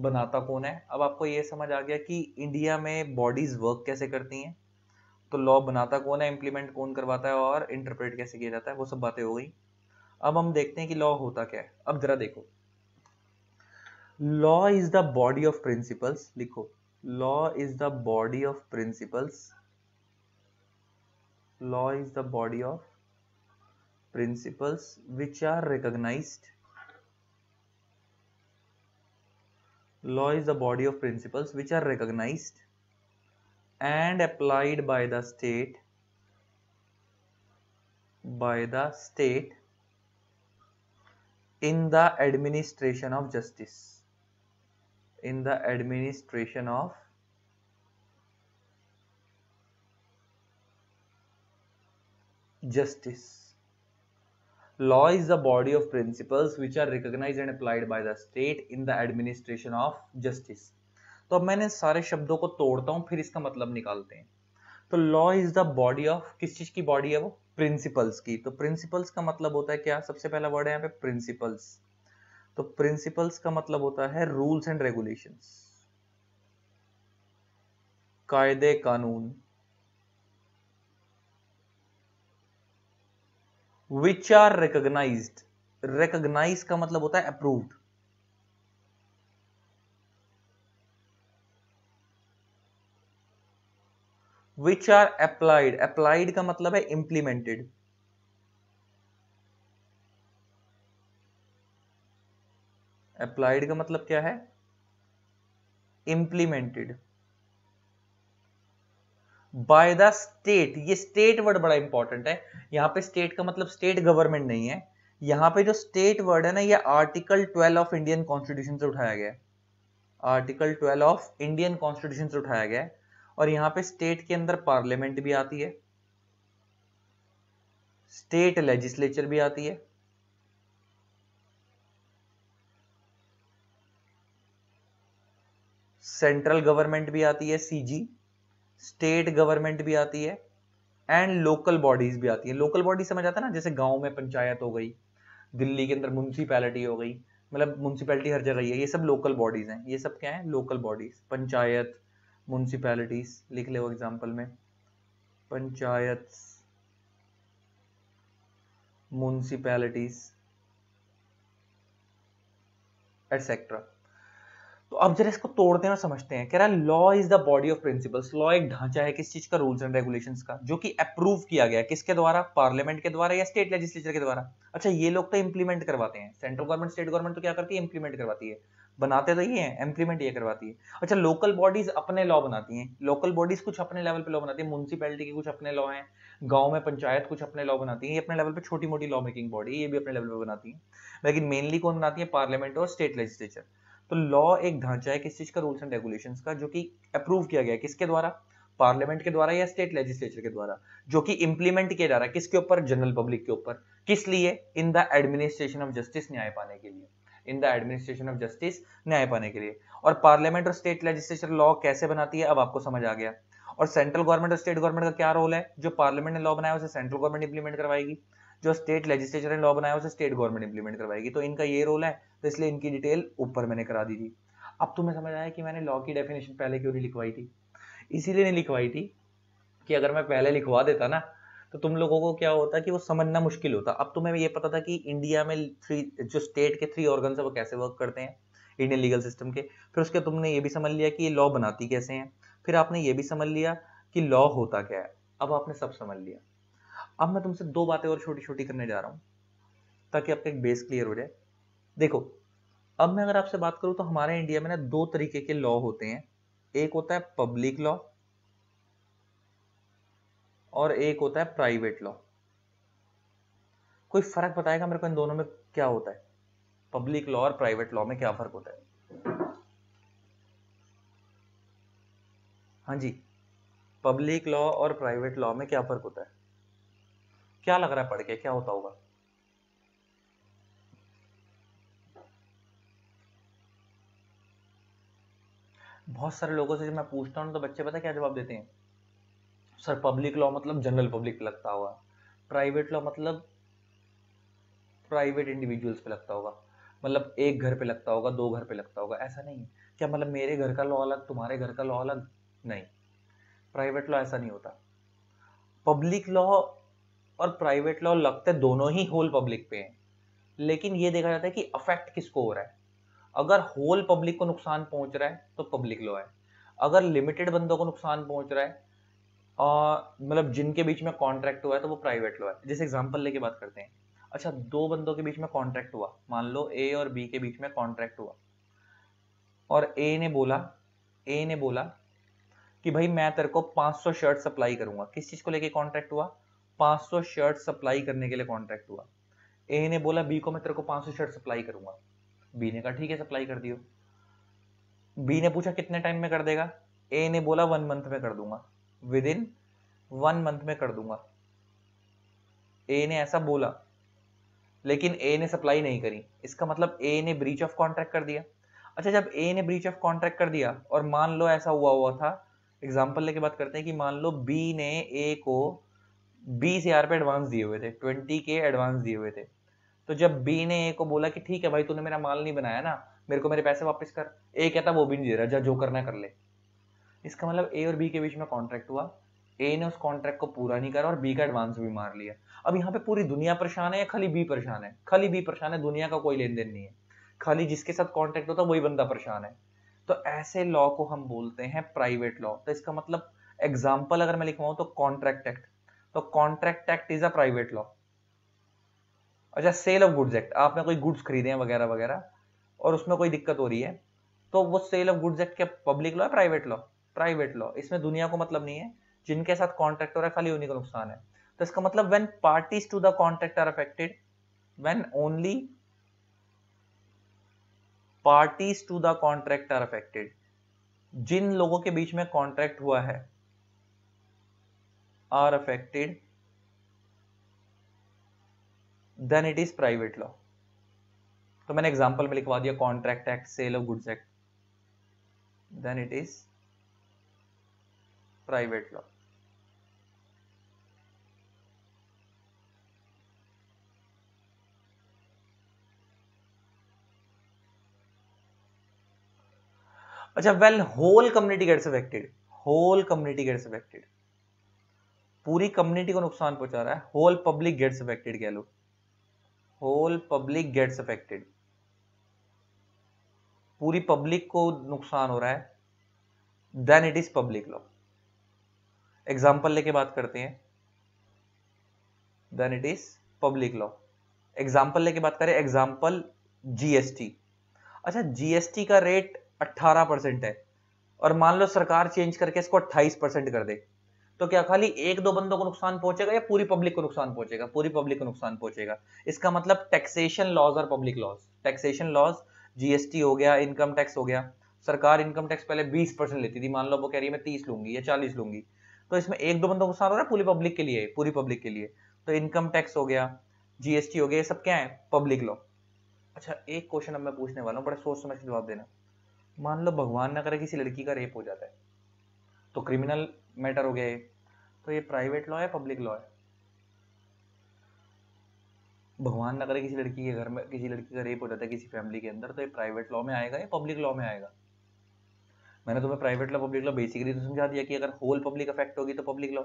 बनाता कौन है अब आपको ये समझ आ गया कि इंडिया में बॉडीज वर्क कैसे करती हैं तो लॉ बनाता कौन है इंप्लीमेंट कौन करवाता है और इंटरप्रेट कैसे किया जाता है वो सब बातें हो गई अब हम देखते हैं कि लॉ होता क्या है अब जरा देखो Law is the body of principles. लिखो law is the body of principles law is the body of principles which are recognized law is the body of principles which are recognized and applied by the state by the state in the administration of justice in the administration of justice. Law is the body of principles which are recognized and applied by the state in the administration of justice. तो अब मैंने सारे शब्दों को तोड़ता हूं फिर इसका मतलब निकालते हैं तो law is the body of किस चीज की बॉडी है वो प्रिंसिपल्स की तो प्रिंसिपल्स का मतलब होता है क्या सबसे पहला वर्ड है यहाँ पे प्रिंसिपल्स तो प्रिंसिपल्स का मतलब होता है रूल्स एंड रेगुलेशंस कायदे कानून विच आर रिकोगनाइज रिकोगनाइज का मतलब होता है approved which are applied applied का मतलब है इंप्लीमेंटेड अप्लाइड का मतलब क्या है इंप्लीमेंटेड बाय द स्टेट ये स्टेट वर्ड बड़ा इंपॉर्टेंट है यहां पे स्टेट का मतलब स्टेट गवर्नमेंट नहीं है यहां पे जो स्टेट वर्ड है ना ये आर्टिकल 12 ऑफ इंडियन कॉन्स्टिट्यूशन से उठाया गया आर्टिकल 12 ऑफ इंडियन कॉन्स्टिट्यूशन से उठाया गया है और यहां पे स्टेट के अंदर पार्लियामेंट भी आती है स्टेट लेजिस्लेचर भी आती है सेंट्रल गवर्नमेंट भी आती है सीजी स्टेट गवर्नमेंट भी आती है एंड लोकल बॉडीज भी आती है लोकल बॉडी समझ आता है ना जैसे गांव में पंचायत हो गई दिल्ली के अंदर म्यूनसिपैलिटी हो गई मतलब म्यूनसिपैलिटी हर जगह ही है ये सब लोकल बॉडीज हैं ये सब क्या है लोकल बॉडीज पंचायत म्यूनसिपैलिटीज लिख ले एग्जाम्पल में पंचायत म्यूनसिपैलिटीज एटसेट्रा तो अब जरा इसको तोड़ते हैं और समझते हैं कह रहा है law is the body of principles law एक ढांचा है किस चीज का रूल्स एंड रेगुलेशन का जो कि अप्रूव किया गया किसके द्वारा पार्लियामेंट के द्वारा या स्टेट लेजिस्लेचर के द्वारा अच्छा ये लोग तो इंप्लीमेंट करवाते हैं सेंट्रल गवर्नमेंट स्टेट गवर्नमेंट तो क्या करती है इंप्लीमेंट करवाती है बनाते तो ये हैं इंप्लीमेंट ये करवाती है अच्छा लोकल बॉडीज अपने लॉ बनाती हैं लोकल बॉडीज कुछ अपने लेवल पे लॉ बनाती है म्यूनसिपैलिटी के कुछ अपने लॉ हैं गांव में पंचायत कुछ अपने लॉ बनाती है ये अपने लेवल पे छोटी मोटी लॉ मेकिंग बॉडी ये भी अपने लेवल पे बनाती है लेकिन मेनली कौन बनाती है पार्लियामेंट और स्टेट लेजिस्लेचर तो लॉ एक ढांचा है किस चीज का रूल्स एंड रेगुलेशन का जो कि अप्रूव किया गया किसके द्वारा पार्लियामेंट के द्वारा या स्टेट लेजिस्लेचर के द्वारा जो कि इंप्लीमेंट किया जा रहा है किसके ऊपर जनरल पब्लिक के ऊपर किस लिए in the administration of justice न्याय पाने के लिए in the administration of justice न्याय पाने के लिए और पार्लियामेंट और स्टेट लेजिस्लेचर लॉ कैसे बनाती है अब आपको समझ आ गया और सेंट्रल गवर्नमेंट और स्टेट गवर्नमेंट का क्या रोल है जो पार्लियामेंट ने लॉ बनाया उसे सेंट्रल गवर्नमेंट इंप्लीमेंट करवाएगी जो स्टेट लेजिस्लेचर ने लॉ बनाया उसे स्टेट गवर्नमेंट इंप्लीमेंट करवाएगी तो इनका ये रोल है तो इसलिए इनकी डिटेल ऊपर मैंने करा दी थी अब तुम्हें समझ आया कि मैंने लॉ की डेफिनेशन पहले क्यों नहीं लिखवाई थी इसीलिए नहीं लिखवाई थी कि अगर मैं पहले लिखवा देता ना तो तुम लोगों को क्या होता कि वो समझना मुश्किल होता अब तुम्हें ये पता था कि इंडिया में थ्री जो स्टेट के थ्री ऑर्गन है वो कैसे वर्क करते हैं इंडियन लीगल सिस्टम के फिर उसके तुमने ये भी समझ लिया कि ये लॉ बनाती कैसे हैं फिर आपने ये भी समझ लिया कि लॉ होता क्या है अब आपने सब समझ लिया अब मैं तुमसे दो बातें और छोटी छोटी करने जा रहा हूँ ताकि आपका एक बेस क्लियर हो जाए देखो अब मैं अगर आपसे बात करूँ तो हमारे इंडिया में ना दो तरीके के लॉ होते हैं एक होता है पब्लिक लॉ और एक होता है प्राइवेट लॉ कोई फर्क बताएगा मेरे को इन दोनों में क्या होता है पब्लिक लॉ और प्राइवेट लॉ में क्या फर्क होता है हाँ जी पब्लिक लॉ और प्राइवेट लॉ में क्या फर्क होता है क्या लग रहा है पढ़ के क्या होता होगा बहुत सारे लोगों से जब मैं पूछता हूं तो बच्चे पता क्या जवाब देते हैं सर पब्लिक लॉ मतलब जनरल पब्लिक पे लगता होगा प्राइवेट लॉ मतलब प्राइवेट इंडिविजुअल्स पे लगता होगा मतलब एक घर पे लगता होगा दो घर पे लगता होगा ऐसा नहीं क्या मतलब मेरे घर का लॉ अलग तुम्हारे घर का लॉ अलग नहीं प्राइवेट लॉ ऐसा नहीं होता पब्लिक लॉ और प्राइवेट लॉ लगते दोनों ही होल पब्लिक पे हैं लेकिन ये देखा जाता है कि अफेक्ट किसको हो रहा है अगर होल पब्लिक को नुकसान पहुंच रहा है तो पब्लिक लॉ है अगर लिमिटेड बंदों को नुकसान पहुंच रहा है मतलब जिनके बीच में कॉन्ट्रैक्ट हुआ है तो वो प्राइवेट लॉ है जैसे एग्जाम्पल लेके बात करते हैं अच्छा दो बंदों के बीच में कॉन्ट्रैक्ट हुआ मान लो ए और बी के बीच में कॉन्ट्रैक्ट हुआ और ए ने बोला ए ने बोला कि भाई मैं तेरे को 500 शर्ट सप्लाई करूंगा किस चीज़ को लेके कॉन्ट्रैक्ट हुआ 500 शर्ट सप्लाई करने के लिए कॉन्ट्रैक्ट हुआ ए ने बोला बी को मैं तेरे को 500 शर्ट सप्लाई करूंगा बी ने कहा ठीक है सप्लाई कर दियो बी ने पूछा कितने टाइम में कर देगा ए ने बोला वन मंथ में कर दूंगा विद इन वन मंथ में कर दूंगा ए ने ऐसा बोला लेकिन ए ने सप्लाई नहीं करी इसका मतलब ए ने ब्रीच ऑफ कॉन्ट्रैक्ट कर दिया अच्छा जब ए ने ब्रीच ऑफ कॉन्ट्रैक्ट कर दिया और मान लो ऐसा हुआ हुआ था एग्जाम्पल लेके बात करते हैं कि मान लो बी ने ए को बीस हजार पे एडवांस दिए हुए थे ट्वेंटी के एडवांस दिए हुए थे तो जब बी ने ए को बोला कि ठीक है भाई तूने मेरा माल नहीं बनाया ना मेरे को मेरे पैसे वापस कर ए कहता वो भी नहीं दे रहा जा जो करना कर ले इसका मतलब ए और बी के बीच में कॉन्ट्रैक्ट हुआ ए ने उस कॉन्ट्रैक्ट को पूरा नहीं करा और बी का एडवांस भी मार लिया अब यहाँ पे पूरी दुनिया परेशान है या खाली बी परेशान है खाली बी परेशान है दुनिया का कोई लेन देन नहीं है खाली जिसके साथ कॉन्ट्रैक्ट होता है वही बंदा परेशान है तो ऐसे लॉ को हम बोलते हैं प्राइवेट लॉ तो इसका मतलब एग्जाम्पल अगर मैं लिखवाऊँ तो कॉन्ट्रैक्ट एक्ट तो contract act is a private law अच्छा सेल ऑफ गुड्स एक्ट आपने कोई गुड्स खरीदे हैं वगैरह वगैरह और उसमें कोई दिक्कत हो रही है तो वो सेल ऑफ गुड्स एक्ट क्या पब्लिक लॉ है प्राइवेट लॉ प्राइवेट लॉ इसमें दुनिया को मतलब नहीं है जिनके साथ कॉन्ट्रैक्ट हो रहा है खाली उन्हीं को नुकसान है तो इसका मतलब when parties to the contract are affected when only parties to the contract are affected जिन लोगों के बीच में कॉन्ट्रैक्ट हुआ है are affected then it is private law तो मैंने एग्जाम्पल में लिखवा दिया contract act sale of goods act then it is private law अच्छा well whole community gets affected whole community gets affected पूरी कम्युनिटी को नुकसान पहुंचा रहा है होल पब्लिक गेट्स अफेक्टेड कह लो होल पब्लिक गेट्स अफेक्टेड पूरी पब्लिक को नुकसान हो रहा है then it is public law example लेके बात करते हैं then it is public law example लेके बात करें एग्जाम्पल जीएसटी अच्छा जीएसटी का रेट 18 परसेंट है और मान लो सरकार चेंज करके इसको 28 परसेंट कर दे तो क्या खाली एक दो बंदों को नुकसान पहुंचेगा या पूरी पब्लिक को नुकसान पहुंचेगा पूरी पब्लिक को नुकसान पहुंचेगा इसका मतलब टैक्सेशन लॉज और public laws taxation laws GST हो गया इनकम टैक्स हो गया सरकार इनकम टैक्स पहले 20 परसेंट लेती थी मान लो वो कह रही है मैं तीस लूंगी या चालीस लूंगी तो इसमें एक दो बंदों को नुकसान हो रहा है पूरी पब्लिक के लिए पूरी पब्लिक के लिए तो इनकम टैक्स हो गया जीएसटी हो गया ये सब क्या है पब्लिक लॉ अच्छा एक क्वेश्चन अब मैं पूछने वाला हूँ बड़े सोच समझ के जवाब देना मान लो भगवान ना करे किसी लड़की का रेप हो जाता है तो क्रिमिनल मैटर हो गया ये तो ये प्राइवेट लॉ है पब्लिक लॉ है भगवान न करे किसी लड़की के घर में किसी लड़की का रेप हो जाता है किसी फैमिली के अंदर तो ये प्राइवेट लॉ में आएगा या पब्लिक लॉ में आएगा मैंने तुम्हें private law public law basically तो समझा दिया कि अगर होल पब्लिक अफेक्ट होगी तो public law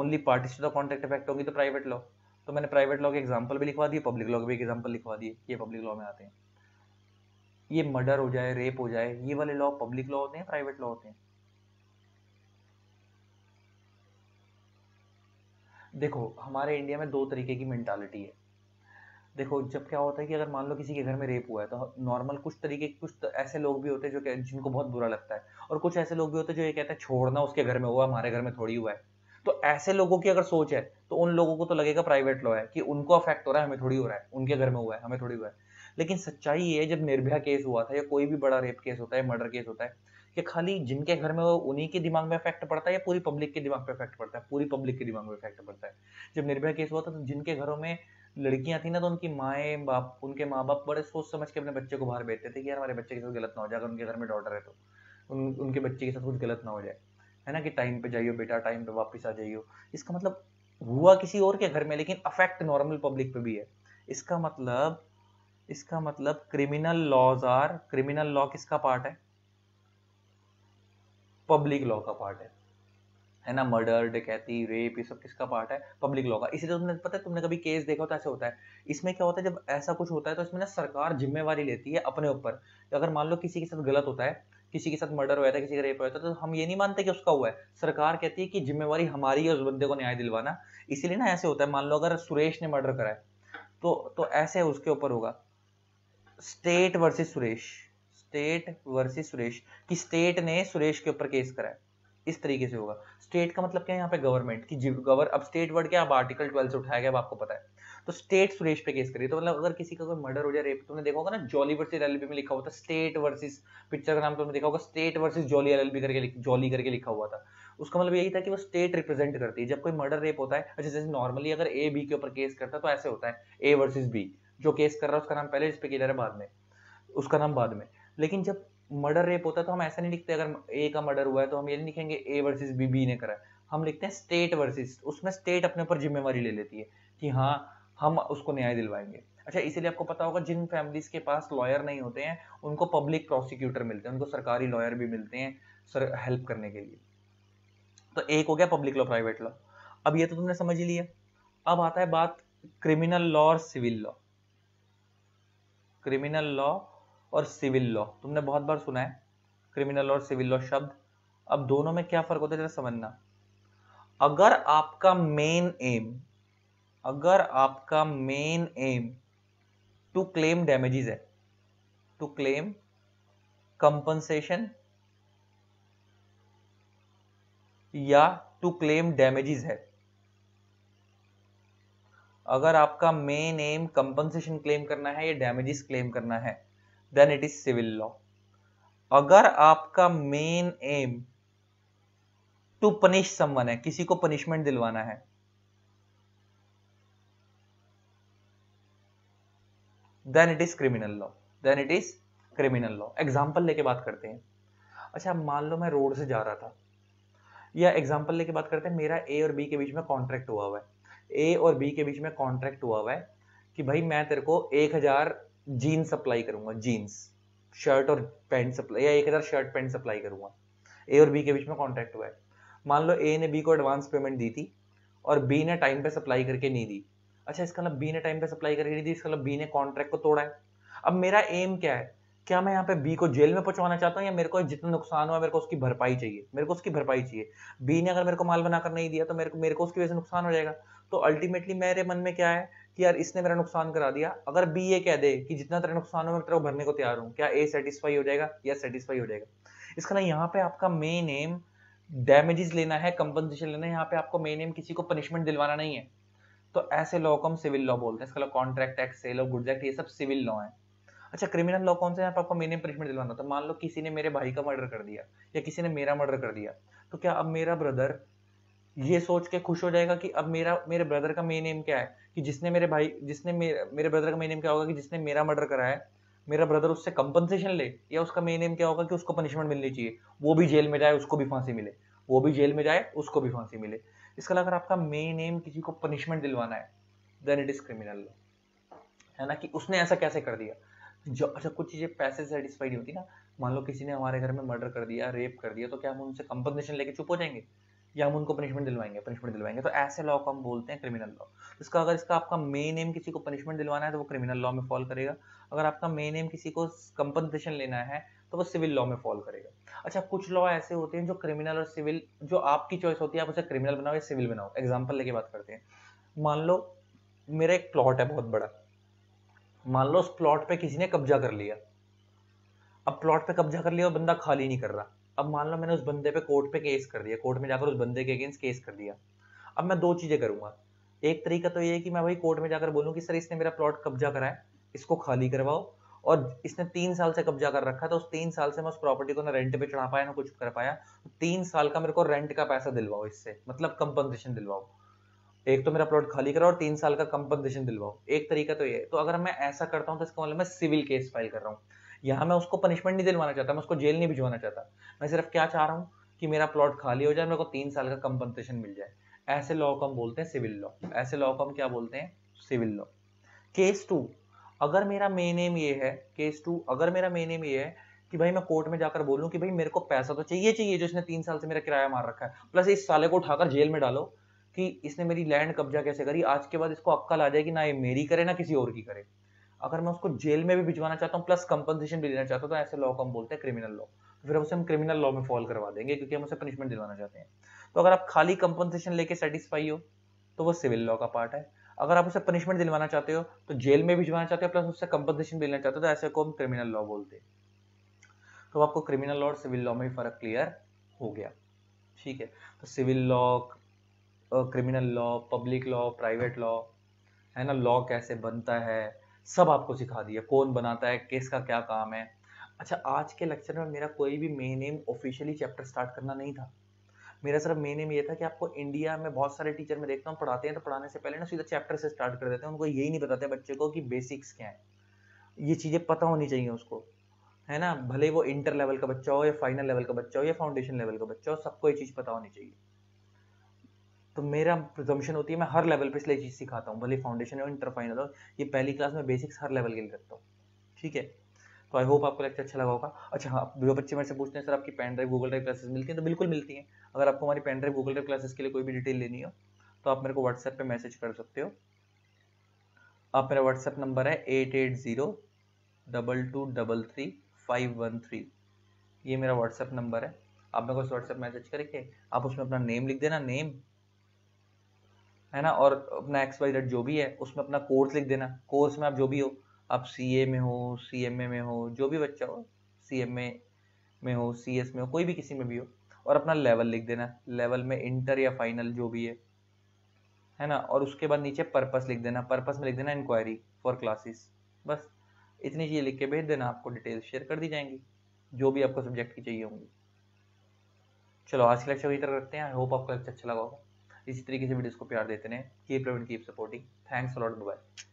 only parties to the contract affect होगी तो प्राइवेट लॉ तो मैंने प्राइवेट लॉ के एग्जाम्पल भी लिखवा दिए पब्लिक लॉ के भी एग्जाम्पल लिखवा दिए ये पब्लिक लॉ में आते हैं ये मर्डर हो जाए रेप हो जाए ये वाले लॉ पब्लिक लॉ होते हैं प्राइवेट लॉ होते हैं देखो हमारे इंडिया में दो तरीके की मैंटालिटी है देखो जब क्या होता है कि अगर मान लो किसी के घर में रेप हुआ है तो नॉर्मल कुछ तरीके कुछ ऐसे लोग भी होते हैं जो जिनको बहुत बुरा लगता है और कुछ ऐसे लोग भी होते हैं जो ये कहते हैं छोड़ना उसके घर में हुआ हमारे घर में थोड़ी हुआ है तो ऐसे लोगों की अगर सोच है तो उन लोगों को तो लगेगा प्राइवेट लॉ है कि उनको अफेक्ट हो रहा है हमें थोड़ी हो रहा है उनके घर में हुआ है हमें थोड़ी हुआ है लेकिन सच्चाई ये जब निर्भया केस हुआ था या कोई भी बड़ा रेप केस होता है मर्डर केस होता है कि खाली जिनके घर में वो उन्हीं के दिमाग में इफेक्ट पड़ता है या पूरी पब्लिक के दिमाग पे इफेक्ट पड़ता है पूरी पब्लिक के दिमाग में इफेक्ट पड़ता है जब निर्भया केस हुआ था तो जिनके घरों में लड़कियां थी ना तो उनकी माए बाप उनके माँ बाप बड़े सोच समझ के अपने बच्चे को बाहर भेजते थे कि यार हमारे बच्चे के साथ गलत ना हो जाए अगर उनके घर में डॉटर है तो उन, उनके बच्चे के साथ कुछ गलत ना हो जाए है ना कि टाइम पे जाइयो बेटा टाइम पे वापस आ जाइयो इसका मतलब हुआ किसी और के घर में लेकिन अफेक्ट नॉर्मल पब्लिक पे भी है इसका मतलब इसका मतलब criminal laws are criminal law किसका पार्ट है पब्लिक लॉ का पार्ट है है ना मर्डर डकैती रेप ये सब किसका पार्ट है पब्लिक लॉ का इसी तरह तो तुमने पता है तुमने कभी केस देखा तो ऐसे होता है इसमें क्या होता है जब ऐसा कुछ होता है तो इसमें ना सरकार जिम्मेवारी लेती है अपने ऊपर तो अगर मान लो किसी के साथ गलत होता है किसी के साथ मर्डर जाता था किसी का रेप जाता था तो हम ये नहीं मानते कि उसका हुआ है सरकार कहती है कि जिम्मेवारी हमारी है उस बंदे को न्याय दिलवाना इसीलिए ना ऐसे होता है मान लो अगर सुरेश ने मर्डर करा है तो तो ऐसे उसके ऊपर होगा state versus Suresh state versus Suresh कि स्टेट ने सुरेश के ऊपर केस कराया इस तरीके से होगा स्टेट का मतलब क्या है यहाँ पे गवर्नमेंट की गवर अब स्टेट वर्ड क्या अब आर्टिकल ट्वेल्व से उठाया गया अब आपको पता है तो स्टेट सुरेश पे केस करिए तो मतलब अगर किसी का कोई मर्डर हो जाए रेप तुमने देखा होगा ना जॉली वर्सेज एल में लिखा हुआ था स्टेट वर्सेस पिक्चर का नाम तुमने देखा होगा स्टेट वर्सेज जॉली एल करके जॉली करके लिखा हुआ था उसका मतलब यही था कि वो स्टेट रिप्रेजेंट करती है जब कोई मर्डर रेप होता है अच्छा जैसे नॉर्मली अगर ए बी के ऊपर केस करता है तो ऐसे होता है ए वर्सेज बी जो केस कर रहा है उसका नाम पहले इस पे किलर है बाद में उसका नाम बाद में लेकिन जब मर्डर रेप होता है तो हम ऐसा नहीं लिखते अगर ए का मर्डर हुआ है तो हम ये नहीं लिखेंगे ए वर्सेस बी बी ने करा हम लिखते हैं स्टेट वर्सेस उसमें स्टेट अपने ऊपर जिम्मेवारी ले लेती है कि हाँ हम उसको न्याय दिलवाएंगे अच्छा इसीलिए आपको पता होगा जिन फैमिलीज के पास लॉयर नहीं होते हैं उनको पब्लिक प्रोसिक्यूटर मिलते हैं उनको सरकारी लॉयर भी मिलते हैं सर हेल्प करने के लिए तो एक हो गया पब्लिक लॉ प्राइवेट लॉ अब ये तो तुमने समझ ही लिया अब आता है बात क्रिमिनल लॉ और सिविल लॉ क्रिमिनल लॉ और सिविल लॉ तुमने बहुत बार सुना है क्रिमिनल और सिविल लॉ शब्द अब दोनों में क्या फर्क होता है जरा समझना अगर आपका मेन एम अगर आपका main aim to claim damages है टू क्लेम कंपनसेशन या टू क्लेम डैमेजेस है अगर आपका मेन एम कंपनसेशन क्लेम करना है या डैमेजेस क्लेम करना है then it is civil law अगर आपका main aim to punish someone है किसी को पनिशमेंट दिलवाना है then it is criminal law then it is criminal law example लेके बात करते हैं अच्छा मान लो मैं रोड से जा रहा था या एग्जाम्पल लेके बात करते हैं मेरा ए और बी के बीच में कॉन्ट्रैक्ट हुआ हुआ है ए और बी के बीच में कॉन्ट्रैक्ट हुआ हुआ है कि भाई मैं तेरे को एक हजार जीन्स सप्लाई करूंगा जीन्स शर्ट और पैंट सप्लाई या एक हज़ार शर्ट पैंट सप्लाई करूंगा ए और बी के बीच में कॉन्ट्रैक्ट हुआ है मान लो ए ने बी को एडवांस पेमेंट दी थी और बी ने टाइम पे सप्लाई करके नहीं दी अच्छा इसका मतलब बी ने टाइम पे सप्लाई करके नहीं दी इसका मतलब बी ने कॉन्ट्रैक्ट को तोड़ा है अब मेरा एम क्या है क्या मैं यहाँ पे बी को जेल में पहुंचाना चाहता हूँ या मेरे को जितना नुकसान हुआ मेरे को उसकी भरपाई चाहिए मेरे को उसकी भरपाई चाहिए बी ने अगर मेरे को माल बनाकर नहीं दिया तो मेरे को मेरे को उसकी वजह से नुकसान हो जाएगा तो अल्टीमेटली मेरे मन में क्या है कि यार इसने मेरा नुकसान करा दिया अगर बी ये कह दे कि जितना तेरा नुकसान हो मैं तेरा भरने को तैयार हूँ क्या ए सेटिस्फाई हो जाएगा या सेटिस्फाई हो जाएगा इसका ना यहाँ पे आपका मेन एम डैमेजेस लेना है कंपनसेशन लेना है यहाँ पे आपको मेन एम किसी को पनिशमेंट दिलवाना नहीं है तो ऐसे लॉ को हम सिविल लॉ बोलते हैं इसका contract act sale of goods act ये सब सिविल लॉ है अच्छा क्रिमिनल लॉ कौन से यहाँ पर आपको मेन एम पनिशमेंट दिलवाना तो मान लो किसी ने मेरे भाई का मर्डर कर दिया या किसी ने मेरा मर्डर कर दिया तो क्या अब मेरा ब्रदर ये सोच के खुश हो जाएगा कि अब मेरा मेरे ब्रदर का मेन एम क्या है कि जिसने मेरे भाई जिसने मेरे मेरे ब्रदर का मेन एम क्या होगा कि जिसने मेरा मर्डर करा है मेरा ब्रदर उससे कंपनसेशन ले या उसका मेन एम क्या होगा कि उसको पनिशमेंट मिलनी चाहिए वो भी जेल में जाए उसको भी फांसी मिले वो भी जेल में जाए उसको भी फांसी मिले इसके अलावा अगर आपका मेन एम किसी को पनिशमेंट दिलवाना है then it is criminal law है ना कि उसने ऐसा कैसे कर दिया जो अच्छा कुछ चीज़ें पैसे सेटिस्फाइड होती ना मान लो किसी ने हमारे घर में मर्डर कर दिया रेप कर दिया तो क्या हम उनसे कंपनसेशन लेके चुप हो जाएंगे या हम उनको पनिशमेंट दिलवाएंगे पनिशमेंट दिलवाएंगे तो ऐसे लॉ को हम बोलते हैं क्रिमिनल लॉ इसका अगर इसका आपका मेन एम किसी को पनिशमेंट दिलवाना है तो वो क्रिमिनल लॉ में फॉल करेगा अगर आपका मेन एम किसी को कंपनसेशन लेना है तो वो सिविल लॉ में फॉल करेगा अच्छा कुछ लॉ ऐसे होते हैं जो क्रिमिनल और सिविल जो आपकी चॉइस होती है आप उसे क्रिमिनल बनाओ या सिविल बनाओ एग्जाम्पल लेके बात करते हैं मान लो मेरा एक प्लॉट है बहुत बड़ा मान लो उस प्लॉट पे किसी ने कब्जा कर लिया अब प्लॉट पे कब्जा कर लिया और बंदा खाली नहीं कर रहा अब मान लो मैंने उस बंदे पे कोर्ट पे केस कर दिया कोर्ट में जाकर उस बंदे के अगेंस्ट केस कर दिया अब मैं दो चीज़ें करूंगा एक तरीका तो ये है कि मैं भाई कोर्ट में जाकर बोलूँ कि सर इसने मेरा प्लॉट कब्जा करा है इसको खाली करवाओ और इसने तीन साल से कब्जा कर रखा था तो उस तीन साल से मैं उस प्रॉपर्टी को ना रेंट पे चढ़ा पाया ना कुछ कर पाया तो तीन साल का मेरे को रेंट का पैसा दिलवाओ इससे मतलब कंपनसेशन दिलवाओ एक तो मेरा प्लॉट खाली कराओ और तीन साल का कंपनसेशन दिलवाओ एक तरीका तो ये है तो अगर मैं ऐसा करता हूँ तो इसका मतलब मैं सिविल केस फाइल कर रहा हूँ यहाँ मैं उसको पनिशमेंट नहीं दिलवाना चाहता मैं उसको जेल नहीं भिजवाना चाहता मैं सिर्फ क्या चाह रहा हूँ कि मेरा प्लॉट खाली हो जाए मेरे को तीन साल का कंपनसेशन मिल जाए ऐसे लॉ को हम बोलते हैं सिविल लॉ ऐसे लॉ को हम क्या बोलते हैं सिविल लॉ केस टू अगर मेरा मेन एम ये है केस टू अगर मेरा मेन एम ये है कि भाई मैं कोर्ट में जाकर बोलूं कि भाई मेरे को पैसा तो चाहिए चाहिए जो इसने तीन साल से मेरा किराया मार रखा है प्लस इस साले को उठाकर जेल में डालो कि इसने मेरी लैंड कब्जा कैसे करी आज के बाद इसको अक्कल आ जाए कि ना ये मेरी करे ना किसी और की करे अगर मैं उसको जेल में भी भिजवाना चाहता हूँ प्लस कंपनसेशन भी देना चाहता हूँ तो ऐसे लॉ को हम बोलते हैं क्रिमिनल लॉ तो फिर उसे हम क्रिमिनल लॉ में फॉल करवा देंगे क्योंकि हम उसे पनिशमेंट दिलवाना चाहते हैं तो अगर आप खाली कंपनसेशन लेके सेटिस्फाई हो तो वो सिविल लॉ का पार्ट है अगर आप उसे पनिशमेंट दिलवाना चाहते हो तो जेल में भिजवाना चाहते हो प्लस उससे कंपनसेशन भी लेना चाहते हो तो ऐसे को हम क्रिमिनल लॉ बोलते हैं तो आपको क्रिमिनल लॉ और सिविल लॉ में भी फर्क क्लियर हो गया ठीक है तो civil law criminal law public law private law है ना लॉ कैसे बनता है सब आपको सिखा दिया कौन बनाता है किसका क्या काम है अच्छा आज के लेक्चर में मेरा कोई भी main aim officially chapter start करना नहीं था मेरा सिर्फ मेन एम ये था कि आपको इंडिया में बहुत सारे टीचर में देखता हूँ पढ़ाते हैं तो पढ़ाने से पहले ना सीधा चैप्टर से स्टार्ट कर देते हैं उनको यही नहीं बताते बच्चे को कि बेसिक्स क्या है ये चीज़ें पता होनी चाहिए उसको है ना भले वो इंटर लेवल का बच्चा हो या फाइनल लेवल का बच्चा हो या फाउंडेशन लेवल का बच्चा हो सबको ये चीज़ पता होनी चाहिए तो मेरा प्रिजम्पन होती है मैं हर लेवल पे इसलिए चीज़ सिखाता हूँ भले फाउंडेशन हो इंटर फाइनल हो तो ये पहली क्लास में बेसिक्स हर लेवल के लिए करता हूँ ठीक है तो आई होप आपको लेक्चर अच्छा लगा होगा अच्छा हाँ जो बच्चे मेरे से पूछते हैं सर आपकी pen drive Google drive classes मिलती हैं तो बिल्कुल मिलती हैं अगर आपको हमारी pen drive Google drive classes के लिए कोई भी डिटेल लेनी हो तो आप मेरे को व्हाट्सएप पर मैसेज कर सकते हो आप मेरा व्हाट्सएप नंबर है eight eight zero double two double three five one three ये मेरा व्हाट्सएप नंबर है आप मेरे को व्हाट्सएप मैसेज करके आप उसमें अपना नेम लिख देना नेम है ना और अपना एक्स वाई जेड जो भी है उसमें अपना कोर्स लिख देना कोर्स में आप जो भी हो आप सी ए में हो सी एम ए में हो जो भी बच्चा हो सी एम ए में हो सी एस में हो कोई भी किसी में भी हो और अपना लेवल लिख देना लेवल में इंटर या फाइनल जो भी है है ना और उसके बाद नीचे पर्पस लिख देना पर्पस में लिख देना इंक्वायरी फॉर क्लासेस बस इतनी चीज़ें लिख के भेज देना आपको डिटेल शेयर कर दी जाएंगी जो भी आपको सब्जेक्ट की चाहिए होंगी चलो आज के लेक्चर की तरह रखते हैं आई होप आपको लेक्चर अच्छा लगा होगा इसी तरीके से वीडियोस को प्यार देते रहे keep loving keep supporting thanks lot bye